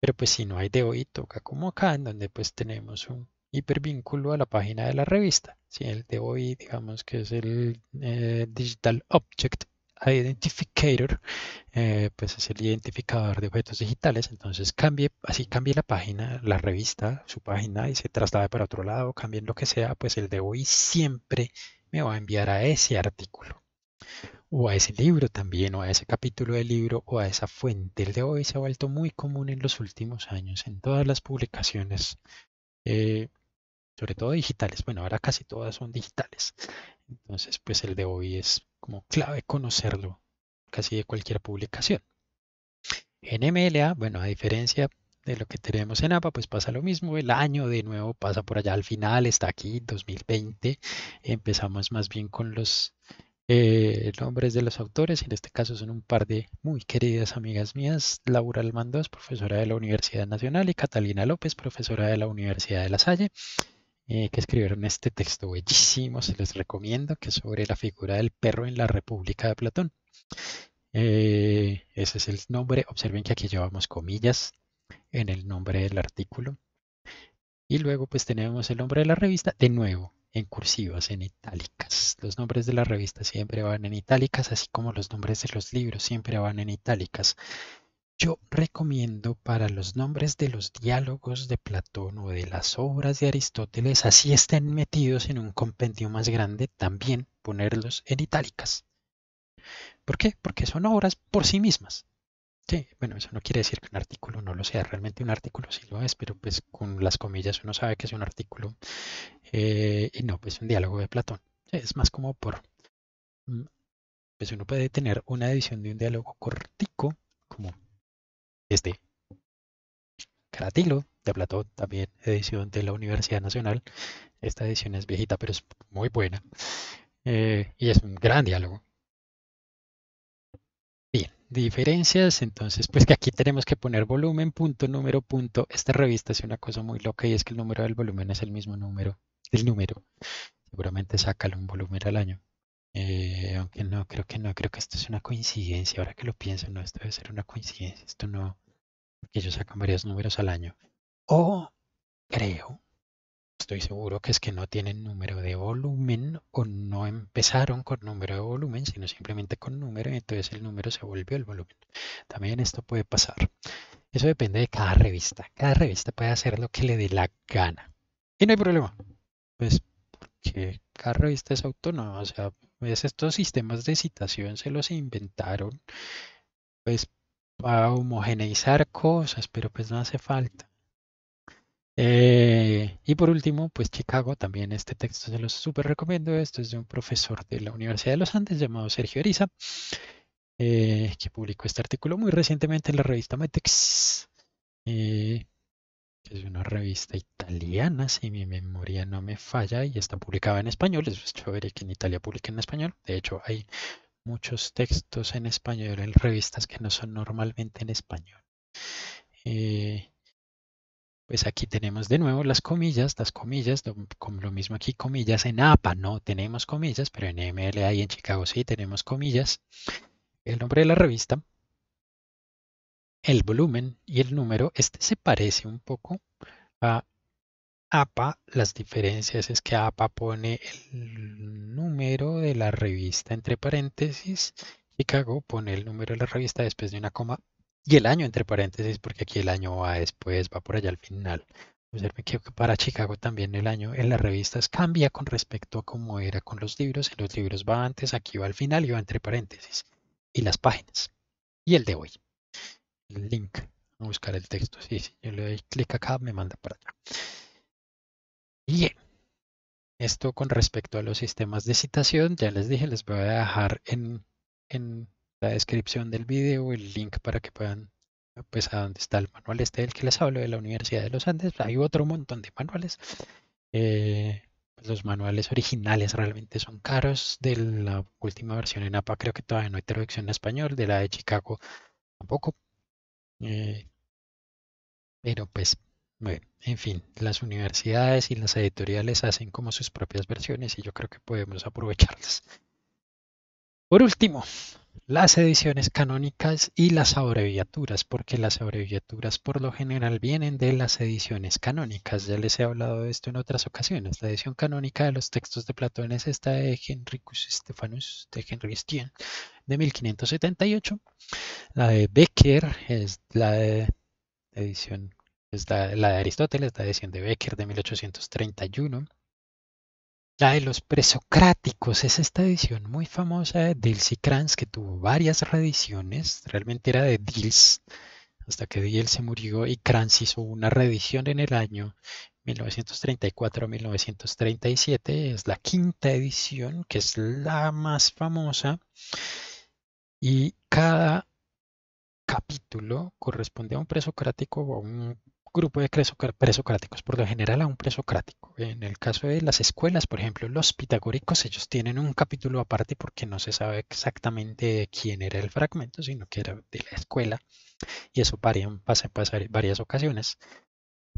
Pero pues si no hay DOI, toca como acá, en donde pues tenemos un hipervínculo a la página de la revista. Si el el hoy digamos que es el eh, Digital Object Identificator, eh, pues es el identificador de objetos digitales. Entonces cambie, así cambie la página, la revista, su página y se traslade para otro lado, cambien lo que sea, pues el de hoy siempre me va a enviar a ese artículo o a ese libro también, o a ese capítulo del libro, o a esa fuente. El de hoy se ha vuelto muy común en los últimos años, en todas las publicaciones eh, sobre todo digitales. Bueno, ahora casi todas son digitales. Entonces, pues el de hoy es como clave conocerlo casi de cualquier publicación. En MLA, bueno, a diferencia de lo que tenemos en APA, pues pasa lo mismo, el año de nuevo pasa por allá al final, está aquí, 2020, empezamos más bien con los eh, nombres de los autores, en este caso son un par de muy queridas amigas mías, Laura Almandoz, profesora de la Universidad Nacional, y Catalina López, profesora de la Universidad de La Salle, eh, que escribieron este texto bellísimo, se les recomiendo, que es sobre la figura del perro en la República de Platón. Eh, ese es el nombre, observen que aquí llevamos comillas en el nombre del artículo. Y luego pues tenemos el nombre de la revista, de nuevo, en cursivas, en itálicas. Los nombres de las revistas siempre van en itálicas, así como los nombres de los libros siempre van en itálicas. Yo recomiendo para los nombres de los diálogos de Platón o de las obras de Aristóteles, así estén metidos en un compendio más grande, también ponerlos en itálicas. ¿Por qué? Porque son obras por sí mismas. Sí, bueno, eso no quiere decir que un artículo no lo sea. Realmente un artículo sí lo es, pero pues con las comillas uno sabe que es un artículo eh, y no, pues un diálogo de Platón. Es más como por... Mm, pues uno puede tener una edición de un diálogo cortico, como este Caratilo de Platón, también edición de la Universidad Nacional. Esta edición es viejita, pero es muy buena. Eh, y es un gran diálogo diferencias, entonces pues que aquí tenemos que poner volumen, punto, número, punto. Esta revista es una cosa muy loca y es que el número del volumen es el mismo número del número. Seguramente saca un volumen al año. Eh, aunque no, creo que no, creo que esto es una coincidencia. Ahora que lo pienso, no, esto debe ser una coincidencia. Esto no, porque ellos sacan varios números al año. O creo estoy seguro que es que no tienen número de volumen o no empezaron con número de volumen, sino simplemente con número, y entonces el número se volvió el volumen. También esto puede pasar. Eso depende de cada revista. Cada revista puede hacer lo que le dé la gana. Y no hay problema. Pues porque cada revista es autónoma. O sea, pues, estos sistemas de citación se los inventaron pues para homogeneizar cosas, pero pues no hace falta. Eh, y por último, pues Chicago, también este texto se los súper recomiendo. Esto es de un profesor de la Universidad de los Andes llamado Sergio Eriza, eh, que publicó este artículo muy recientemente en la revista Metex, eh, que es una revista italiana, si mi memoria no me falla, y está publicada en español. Es chévere que en Italia publique en español. De hecho, hay muchos textos en español en revistas que no son normalmente en español pues aquí tenemos de nuevo las comillas, las comillas, como lo mismo aquí, comillas en APA, no tenemos comillas, pero en MLA y en Chicago sí tenemos comillas. El nombre de la revista, el volumen y el número, este se parece un poco a APA. Las diferencias es que APA pone el número de la revista entre paréntesis, Chicago pone el número de la revista después de una coma y el año entre paréntesis, porque aquí el año va después, va por allá al final. Pues Observen que para Chicago también el año en las revistas cambia con respecto a cómo era con los libros. En los libros va antes, aquí va al final y va entre paréntesis. Y las páginas. Y el de hoy. El link. Voy a buscar el texto. Sí, sí. Yo le doy clic acá, me manda para allá. Bien. Esto con respecto a los sistemas de citación, ya les dije, les voy a dejar en la descripción del video el link para que puedan, pues a donde está el manual este del que les hablo de la Universidad de los Andes. Hay otro montón de manuales. Eh, pues, los manuales originales realmente son caros. De la última versión en APA creo que todavía no hay traducción en español. De la de Chicago tampoco. Eh, pero pues, bueno, en fin, las universidades y las editoriales hacen como sus propias versiones y yo creo que podemos aprovecharlas. Por último, las ediciones canónicas y las abreviaturas, porque las abreviaturas por lo general vienen de las ediciones canónicas. Ya les he hablado de esto en otras ocasiones. La edición canónica de los textos de Platón es esta de Henricus Stephanus de Henry Stien de 1578. La de Becker es la de edición es la de Aristóteles, la edición de Becker de 1831. La de los presocráticos es esta edición muy famosa de Dils y Kranz que tuvo varias reediciones. Realmente era de Dils hasta que Diels se murió y Kranz hizo una reedición en el año 1934-1937. Es la quinta edición que es la más famosa y cada capítulo corresponde a un presocrático o a un grupo de presocráticos, por lo general a un presocrático. En el caso de las escuelas, por ejemplo, los pitagóricos, ellos tienen un capítulo aparte porque no se sabe exactamente quién era el fragmento, sino que era de la escuela, y eso pasa en varias ocasiones.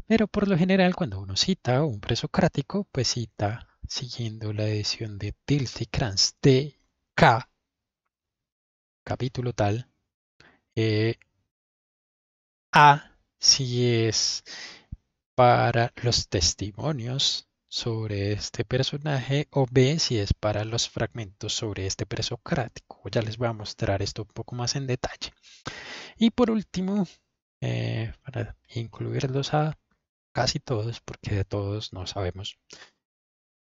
Pero por lo general, cuando uno cita a un presocrático, pues cita siguiendo la edición de y de K, capítulo tal, eh, A si es para los testimonios sobre este personaje o B si es para los fragmentos sobre este presocrático. Ya les voy a mostrar esto un poco más en detalle. Y por último, eh, para incluirlos a casi todos, porque de todos no sabemos,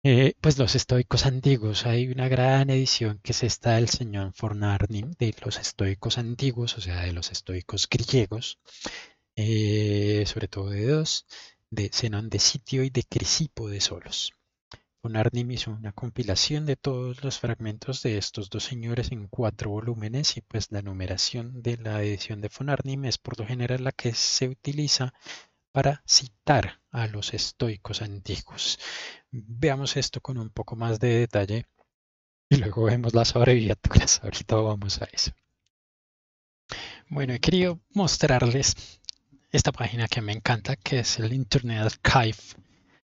eh, pues los estoicos antiguos. Hay una gran edición que es esta del señor Fornarni de los estoicos antiguos, o sea, de los estoicos griegos, eh, sobre todo de dos, de Zenón de Sitio y de Crisipo de Solos. Fonarnim hizo una compilación de todos los fragmentos de estos dos señores en cuatro volúmenes y pues la numeración de la edición de Fonarnim es por lo general la que se utiliza para citar a los estoicos antiguos. Veamos esto con un poco más de detalle y luego vemos las abreviaturas. Ahorita vamos a eso. Bueno, he querido mostrarles esta página que me encanta, que es el Internet Archive.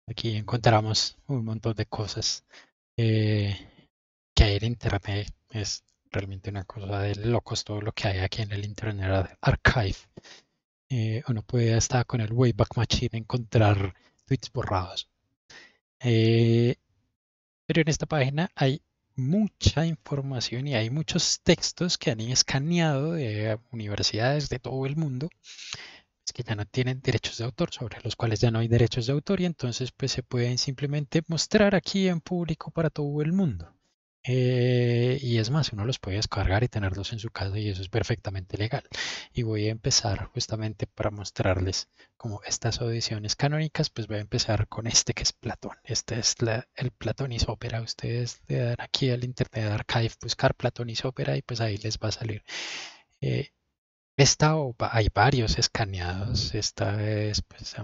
Aquí encontramos un montón de cosas eh, que hay en Internet. Es realmente una cosa de locos todo lo que hay aquí en el Internet Archive. Eh, uno puede hasta con el Wayback Machine encontrar tweets borrados. Eh, pero en esta página hay mucha información y hay muchos textos que han escaneado de universidades de todo el mundo que ya no tienen derechos de autor, sobre los cuales ya no hay derechos de autor y entonces pues se pueden simplemente mostrar aquí en público para todo el mundo. Eh, y es más, uno los puede descargar y tenerlos en su casa y eso es perfectamente legal. Y voy a empezar justamente para mostrarles como estas audiciones canónicas, pues voy a empezar con este que es Platón. Este es el Platón y Ustedes le dan aquí al Internet Archive, buscar Platón y y pues ahí les va a salir. Eh, esta o hay varios escaneados. Esta es pues,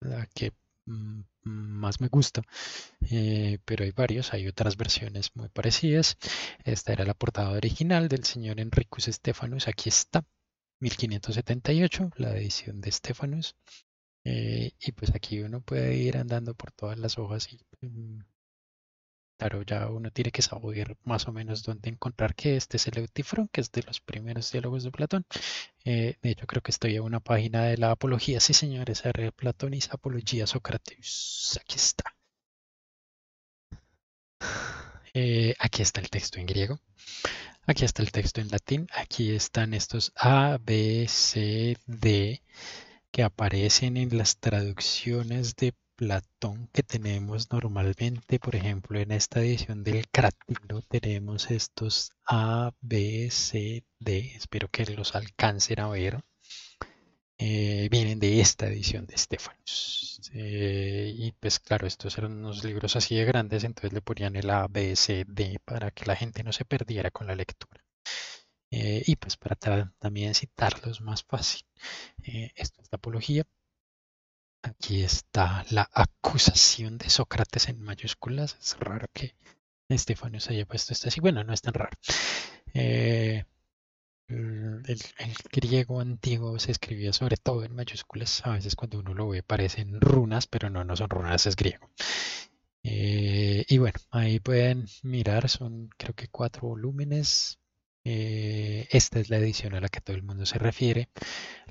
la que mm, más me gusta, eh, pero hay varios, hay otras versiones muy parecidas. Esta era la portada original del señor Enricus Stefanus, aquí está, 1578, la edición de Stefanus. Eh, y pues aquí uno puede ir andando por todas las hojas y mm, Claro, ya uno tiene que saber más o menos dónde encontrar que este es el Eutifrón, que es de los primeros diálogos de Platón. Eh, de hecho, creo que estoy en una página de la apología. Sí, señores, R. Platón y Apología Sócrates. Aquí está. Eh, aquí está el texto en griego. Aquí está el texto en latín. Aquí están estos A, B, C, D que aparecen en las traducciones de Platón que tenemos normalmente, por ejemplo, en esta edición del Crátilo tenemos estos A, B, C, D, espero que los alcancen a ver. Eh, vienen de esta edición de Stefanos. Eh, y pues claro, estos eran unos libros así de grandes, entonces le ponían el A, B, C, D para que la gente no se perdiera con la lectura. Eh, y pues para también citarlos más fácil. esto es la apología, Aquí está la acusación de Sócrates en mayúsculas. Es raro que Estefanio se haya puesto esto así. Bueno, no es tan raro. Eh, el, griego antiguo se escribía sobre todo en mayúsculas. A veces cuando uno lo ve parecen runas, pero no, no son runas, es griego. Eh, y bueno, ahí pueden mirar, son creo que cuatro volúmenes, eh, esta es la edición a la que todo el mundo se refiere.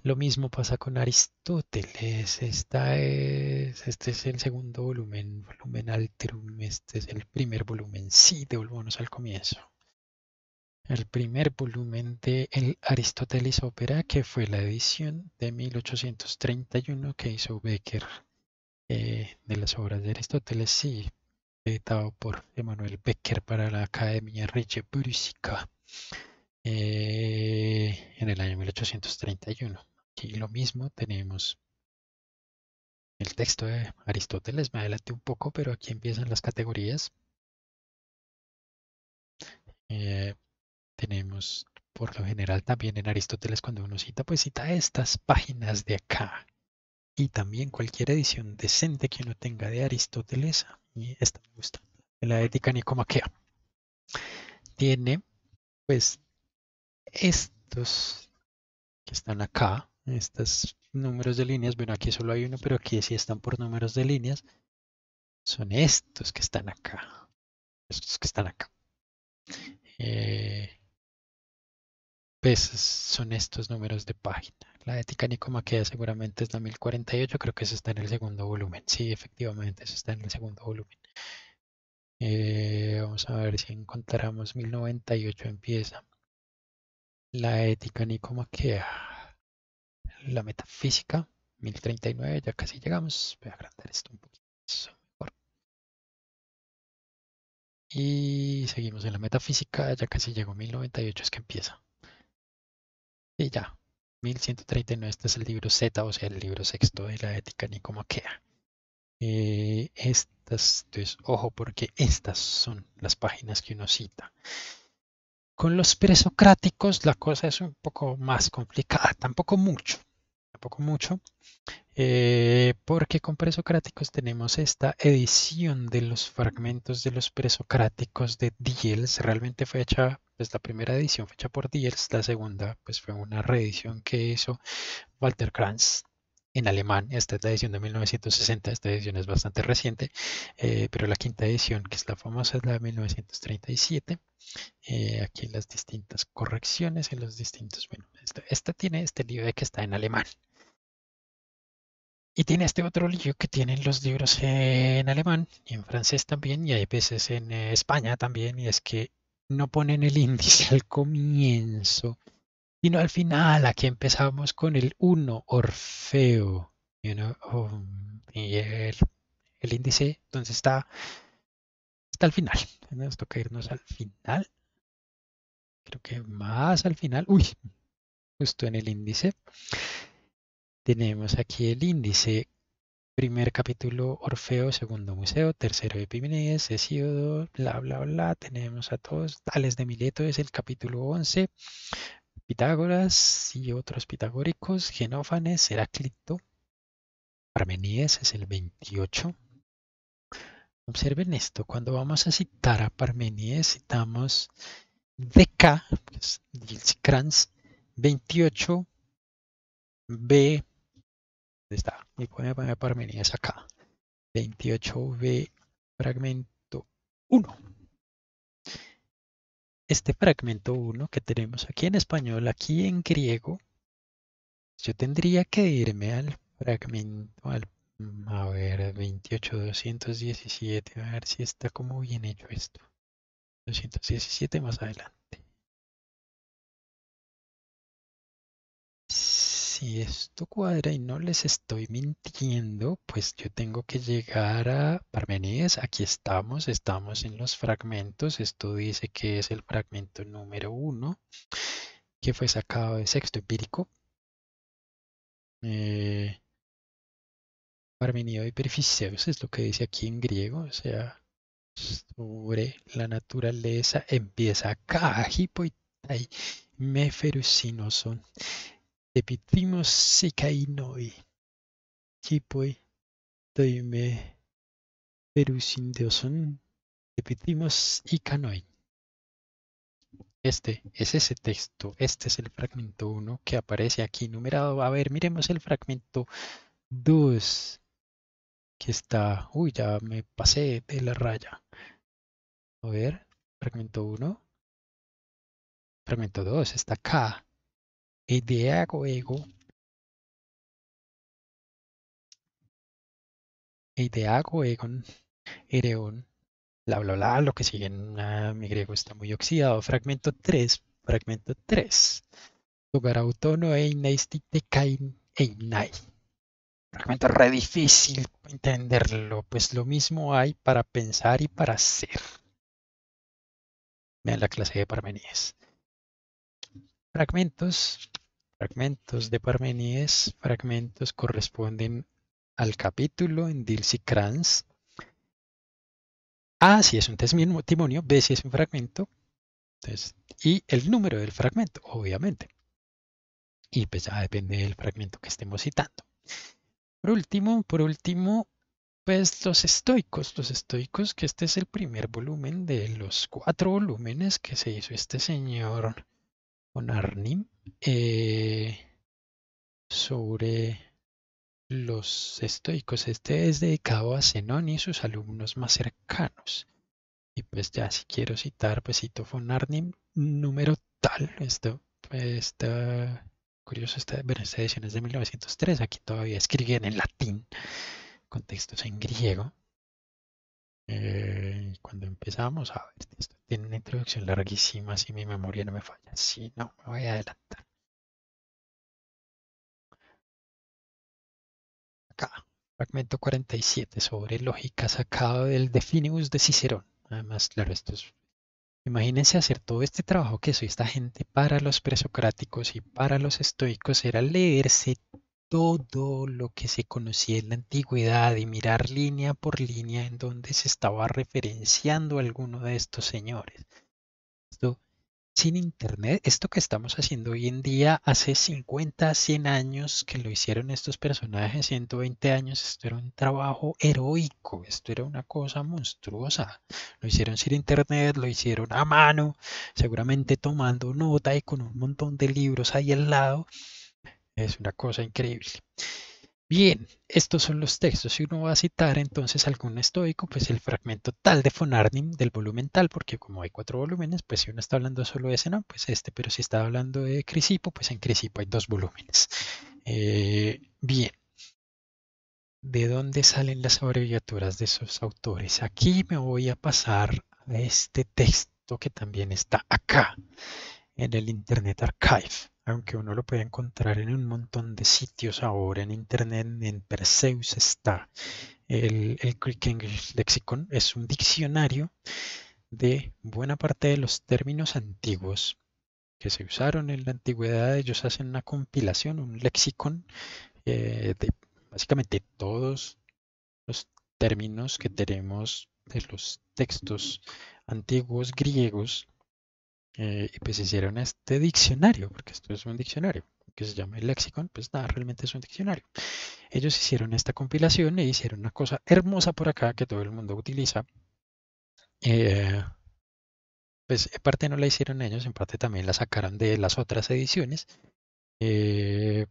Lo mismo pasa con Aristóteles. Esta es, este es el segundo volumen, volumen alterum, Este es el primer volumen. Sí, devolvamos al comienzo. El primer volumen de El Aristóteles opera que fue la edición de 1831 que hizo Becker eh, de las obras de Aristóteles. Sí, editado por Emanuel Becker para la Academia Riche eh, en el año 1831. Aquí lo mismo tenemos el texto de Aristóteles, me adelanté un poco, pero aquí empiezan las categorías. Eh, tenemos por lo general también en Aristóteles cuando uno cita, pues cita estas páginas de acá. Y también cualquier edición decente que uno tenga de Aristóteles, y esta me gusta, de la ética nicomaquea. Tiene pues estos que están acá, estos números de líneas, bueno, aquí solo hay uno, pero aquí sí están por números de líneas, son estos que están acá, estos que están acá. Eh, pues son estos números de página. La ética que. seguramente es la 1048, creo que eso está en el segundo volumen. Sí, efectivamente, eso está en el segundo volumen. Eh, vamos a ver si encontramos 1098 empieza. La ética nicomaquea. Ah, la metafísica, 1039, ya casi llegamos. Voy a agrandar esto un poquito mejor. Y seguimos en la metafísica, ya casi llegó 1098, es que empieza. Y ya, 1139, este es el libro Z, o sea, el libro sexto de la ética nicomaquea. Ah. Eh, estas, entonces, ojo, porque estas son las páginas que uno cita. Con los presocráticos la cosa es un poco más complicada, tampoco mucho, tampoco mucho, eh, porque con presocráticos tenemos esta edición de los fragmentos de los presocráticos de Diels, realmente fue hecha, pues la primera edición fue hecha por Diels, la segunda pues fue una reedición que hizo Walter Kranz, en alemán. Esta es la edición de 1960, esta edición es bastante reciente, eh, pero la quinta edición, que es la famosa, es la de 1937. Eh, aquí las distintas correcciones en los distintos. Bueno, esta, tiene este libro que está en alemán. Y tiene este otro libro que tienen los libros en alemán y en francés también, y hay veces en eh, España también, y es que no ponen el índice al comienzo y no al final, aquí empezamos con el 1, Orfeo. Oh, y el, índice, entonces está, está al final. Nos toca irnos al final. Creo que más al final. Uy, justo en el índice. Tenemos aquí el índice. Primer capítulo, Orfeo, segundo museo, tercero Epimenides, 2, bla, bla, bla. Tenemos a todos. Tales de Mileto es el capítulo 11. Pitágoras y otros pitagóricos, Genófanes, Heráclito, Parmenides es el 28. Observen esto, cuando vamos a citar a Parmenides citamos DK, K, 28, B, está, y pone Parmenides acá, 28B, fragmento 1 este fragmento 1 que tenemos aquí en español, aquí en griego, yo tendría que irme al fragmento, al, mm, a ver, 28217, a ver si está como bien hecho esto. 217 más adelante. Y esto cuadra y no les estoy mintiendo, pues yo tengo que llegar a Parmenides. Aquí estamos, estamos en los fragmentos. Esto dice que es el fragmento número uno, que fue sacado de sexto empírico. Eh, Parmenido y es lo que dice aquí en griego, o sea, sobre la naturaleza empieza acá, hipoitai, meferusinoson epitimos sekai repetimos ika Este es ese texto, este es el fragmento 1 que aparece aquí numerado. A ver, miremos el fragmento 2 que está... Uy, ya me pasé de la raya. A ver, fragmento 1. Fragmento 2 está acá ego, ego egon, ereon, bla bla bla lo que sigue en mi griego está muy oxidado fragmento 3 fragmento 3 lugar autónomo e e fragmento re difícil entenderlo pues lo mismo hay para pensar y para ser vean la clase de Parmenides fragmentos fragmentos de Parmenides, fragmentos corresponden al capítulo en Dilsey Kranz. A si es un testimonio, B si es un fragmento, y el número del fragmento, obviamente. Y pues ya depende del fragmento que estemos citando. Por último, por último, pues los estoicos, los estoicos, que este es el primer volumen de los cuatro volúmenes que se hizo este señor Arnim. Eh, sobre los estoicos. Este es dedicado a Zenón y sus alumnos más cercanos. Y pues ya si quiero citar, pues cito Arnim, número tal. Esto está curioso, esta, esta edición es de 1903, aquí todavía escriben en latín, contextos en griego. Eh, cuando empezamos, a ver, esto tiene una introducción larguísima, si mi memoria no me falla. Si sí, no, me voy a adelantar. Acá, fragmento 47 sobre lógica sacado del Definibus de Cicerón. Además, claro, esto es... Imagínense hacer todo este trabajo que soy esta gente para los presocráticos y para los estoicos era leerse todo lo que se conocía en la antigüedad y mirar línea por línea en donde se estaba referenciando alguno de estos señores. Esto, sin Internet, esto que estamos haciendo hoy en día, hace 50, 100 años que lo hicieron estos personajes, 120 años, esto era un trabajo heroico, esto era una cosa monstruosa. Lo hicieron sin Internet, lo hicieron a mano, seguramente tomando nota y con un montón de libros ahí al lado. Es una cosa increíble. Bien, estos son los textos. Si uno va a citar entonces algún estoico, pues el fragmento tal de Fonarnim del volumen tal, porque como hay cuatro volúmenes, pues si uno está hablando solo de ese, no, pues este, pero si está hablando de Crisipo, pues en Crisipo hay dos volúmenes. Eh, bien. ¿De dónde salen las abreviaturas de esos autores? Aquí me voy a pasar a este texto que también está acá en el Internet Archive aunque uno lo puede encontrar en un montón de sitios ahora en internet, en Perseus está el, el Greek English Lexicon, es un diccionario de buena parte de los términos antiguos que se usaron en la antigüedad, ellos hacen una compilación, un lexicon eh, de básicamente todos los términos que tenemos de los textos antiguos griegos eh, y pues hicieron este diccionario, porque esto es un diccionario que se llama el lexicon, pues nada, realmente es un diccionario. Ellos hicieron esta compilación e hicieron una cosa hermosa por acá que todo el mundo utiliza. Eh, pues en parte no la hicieron ellos, en parte también la sacaron de las otras ediciones. Eh,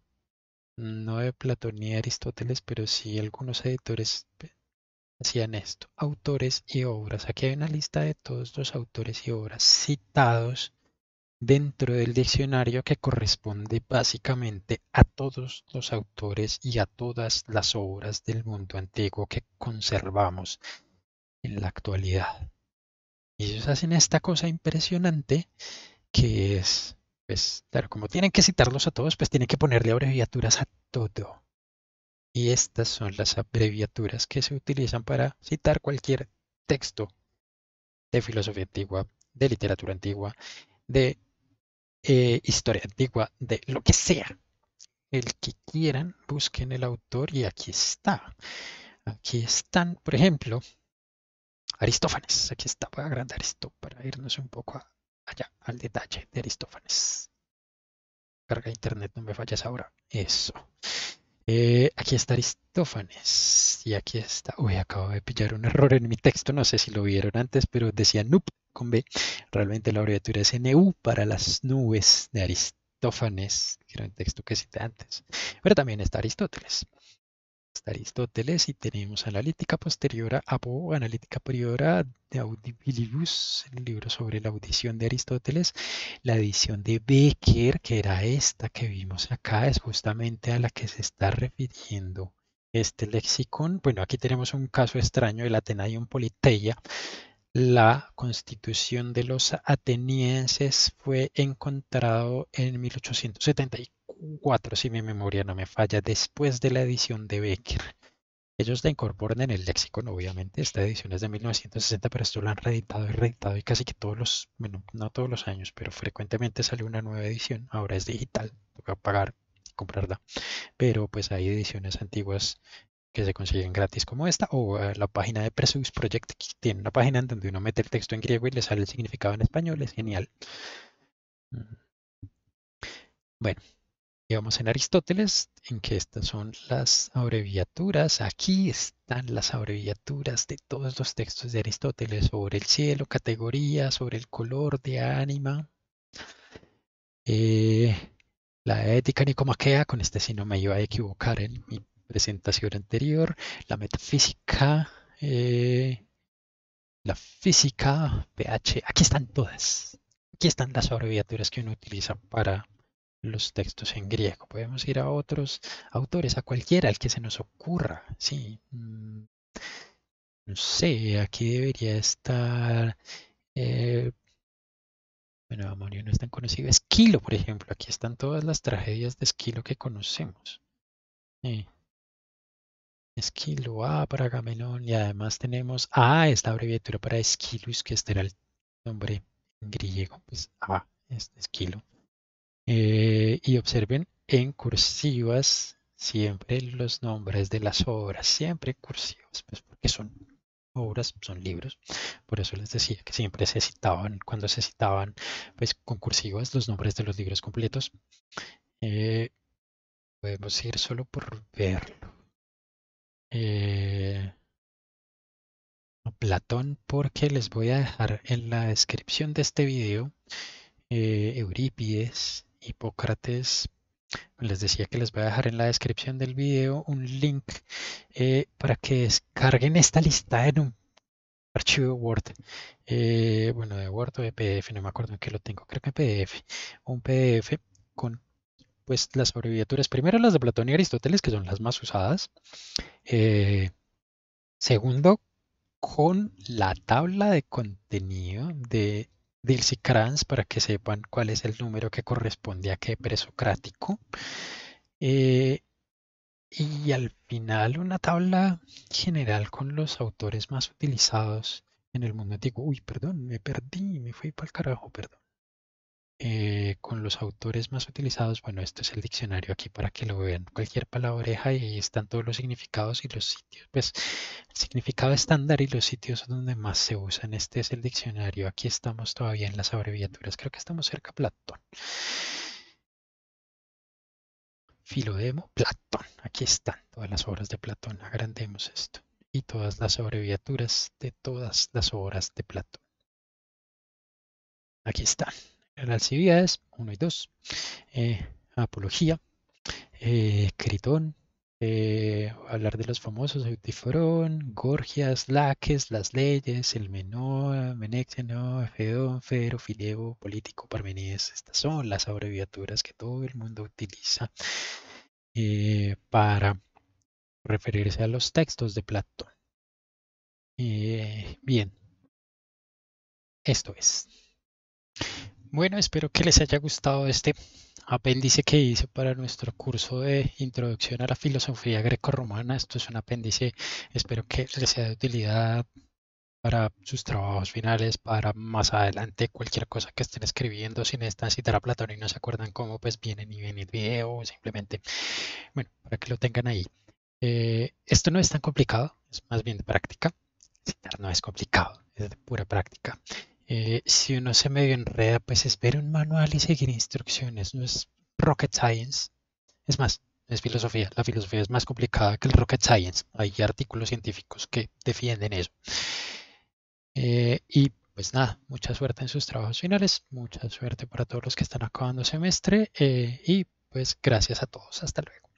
no de Platón ni de Aristóteles, pero sí algunos editores Decían esto. Autores y obras. Aquí hay una lista de todos los autores y obras citados dentro del diccionario que corresponde básicamente a todos los autores y a todas las obras del mundo antiguo que conservamos en la actualidad. Y ellos hacen esta cosa impresionante que es, pues claro, como tienen que citarlos a todos, pues tienen que ponerle abreviaturas a todo y estas son las abreviaturas que se utilizan para citar cualquier texto de filosofía antigua, de literatura antigua, de eh, historia antigua, de lo que sea. El que quieran, busquen el autor y aquí está. Aquí están, por ejemplo, Aristófanes. Aquí está, voy a agrandar esto para irnos un poco allá al detalle de Aristófanes. Carga internet, no me fallas ahora. Eso. Eh, aquí está Aristófanes. Y aquí está. Uy, acabo de pillar un error en mi texto. No sé si lo vieron antes, pero decía NUP con B. Realmente la abreviatura es NU para las nubes de Aristófanes. que Era un texto que cité antes. Pero también está Aristóteles. Aristóteles y tenemos analítica posterior a la analítica priora de Audibilibus, el libro sobre la audición de Aristóteles, la edición de Becker, que era esta que vimos acá, es justamente a la que se está refiriendo este lexicón. Bueno, aquí tenemos un caso extraño del un Politeia, la constitución de los atenienses fue encontrado en 1874 4, si mi memoria no me falla, después de la edición de Becker. Ellos la incorporan en el léxico, obviamente. Esta edición es de 1960, pero esto lo han reeditado y reeditado y casi que todos los, bueno, no todos los años, pero frecuentemente sale una nueva edición. Ahora es digital, a pagar comprarla. Pero pues hay ediciones antiguas que se consiguen gratis como esta o eh, la página de Presus Project que tiene una página en donde uno mete el texto en griego y le sale el significado en español, es genial. Mm. Bueno, en Aristóteles, en que estas son las abreviaturas, aquí están las abreviaturas de todos los textos de Aristóteles sobre el cielo, categoría, sobre el color de ánima, eh, la ética nicomaquea, con este si no me iba a equivocar en mi presentación anterior, la metafísica, eh, la física, PH, aquí están todas, aquí están las abreviaturas que uno utiliza para los textos en griego. Podemos ir a otros autores, a cualquiera, al que se nos ocurra. Sí, mm, no sé, aquí debería estar... Eh, bueno, Amonio no es tan conocido. Esquilo, por ejemplo. Aquí están todas las tragedias de Esquilo que conocemos. Esquilo, A ah, para Gamelón Y además tenemos A, ah, esta abreviatura para Esquilus, que este era el nombre en griego. Pues A, ah, es Esquilo. Eh, y observen en cursivas siempre los nombres de las obras, siempre cursivas, pues porque son obras, son libros, por eso les decía que siempre se citaban, cuando se citaban, pues con cursivas los nombres de los libros completos. Eh, podemos ir solo por verlo. Eh, Platón, porque les voy a dejar en la descripción de este video Eurípides, Hipócrates. Les decía que les voy a dejar en la descripción del video un link eh, para que descarguen esta lista en un archivo Word, eh, bueno, de Word o de PDF, no me acuerdo en qué lo tengo, creo que en PDF, un PDF con pues las abreviaturas, primero las de Platón y Aristóteles, que son las más usadas, eh, segundo, con la tabla de contenido de Dilsey Kranz para que sepan cuál es el número que corresponde a qué presocrático. Eh, y al final una tabla general con los autores más utilizados en el mundo antiguo. Uy, perdón, me perdí, me fui para el carajo, perdón. Eh, con los autores más utilizados, bueno, este es el diccionario aquí para que lo vean. Cualquier oreja y ahí están todos los significados y los sitios, pues el significado estándar y los sitios donde más se usan. Este es el diccionario. Aquí estamos todavía en las abreviaturas. Creo que estamos cerca de Platón. Filodemo, Platón. Aquí están todas las obras de Platón. Agrandemos esto. Y todas las abreviaturas de todas las obras de Platón. Aquí están. Alcibiades 1 y 2, eh, Apología, eh, Critón, eh, hablar de los famosos Eutiforón, Gorgias, Laques, las leyes, el Menor, Menexeno, Fedón, Fero, Filebo, Político, Parmenides. Estas son las abreviaturas que todo el mundo utiliza para referirse a los textos de Platón. bien, esto es. Bueno, espero que les haya gustado este apéndice que hice para nuestro curso de introducción a la filosofía Greco-Romana. Esto es un apéndice, espero que les sea de utilidad para sus trabajos finales, para más adelante cualquier cosa que estén escribiendo, si necesitan citar a Platón y no se acuerdan cómo, pues vienen y ven el video, simplemente, bueno, para que lo tengan ahí. Eh, esto no es tan complicado, es más bien de práctica. Citar no es complicado, es de pura práctica. Eh, si uno se medio enreda, pues es ver un manual y seguir instrucciones, no es rocket science. Es más, es filosofía. La filosofía es más complicada que el rocket science. Hay artículos científicos que defienden eso. Eh, y pues nada, mucha suerte en sus trabajos finales, mucha suerte para todos los que están acabando semestre eh, y pues gracias a todos. Hasta luego.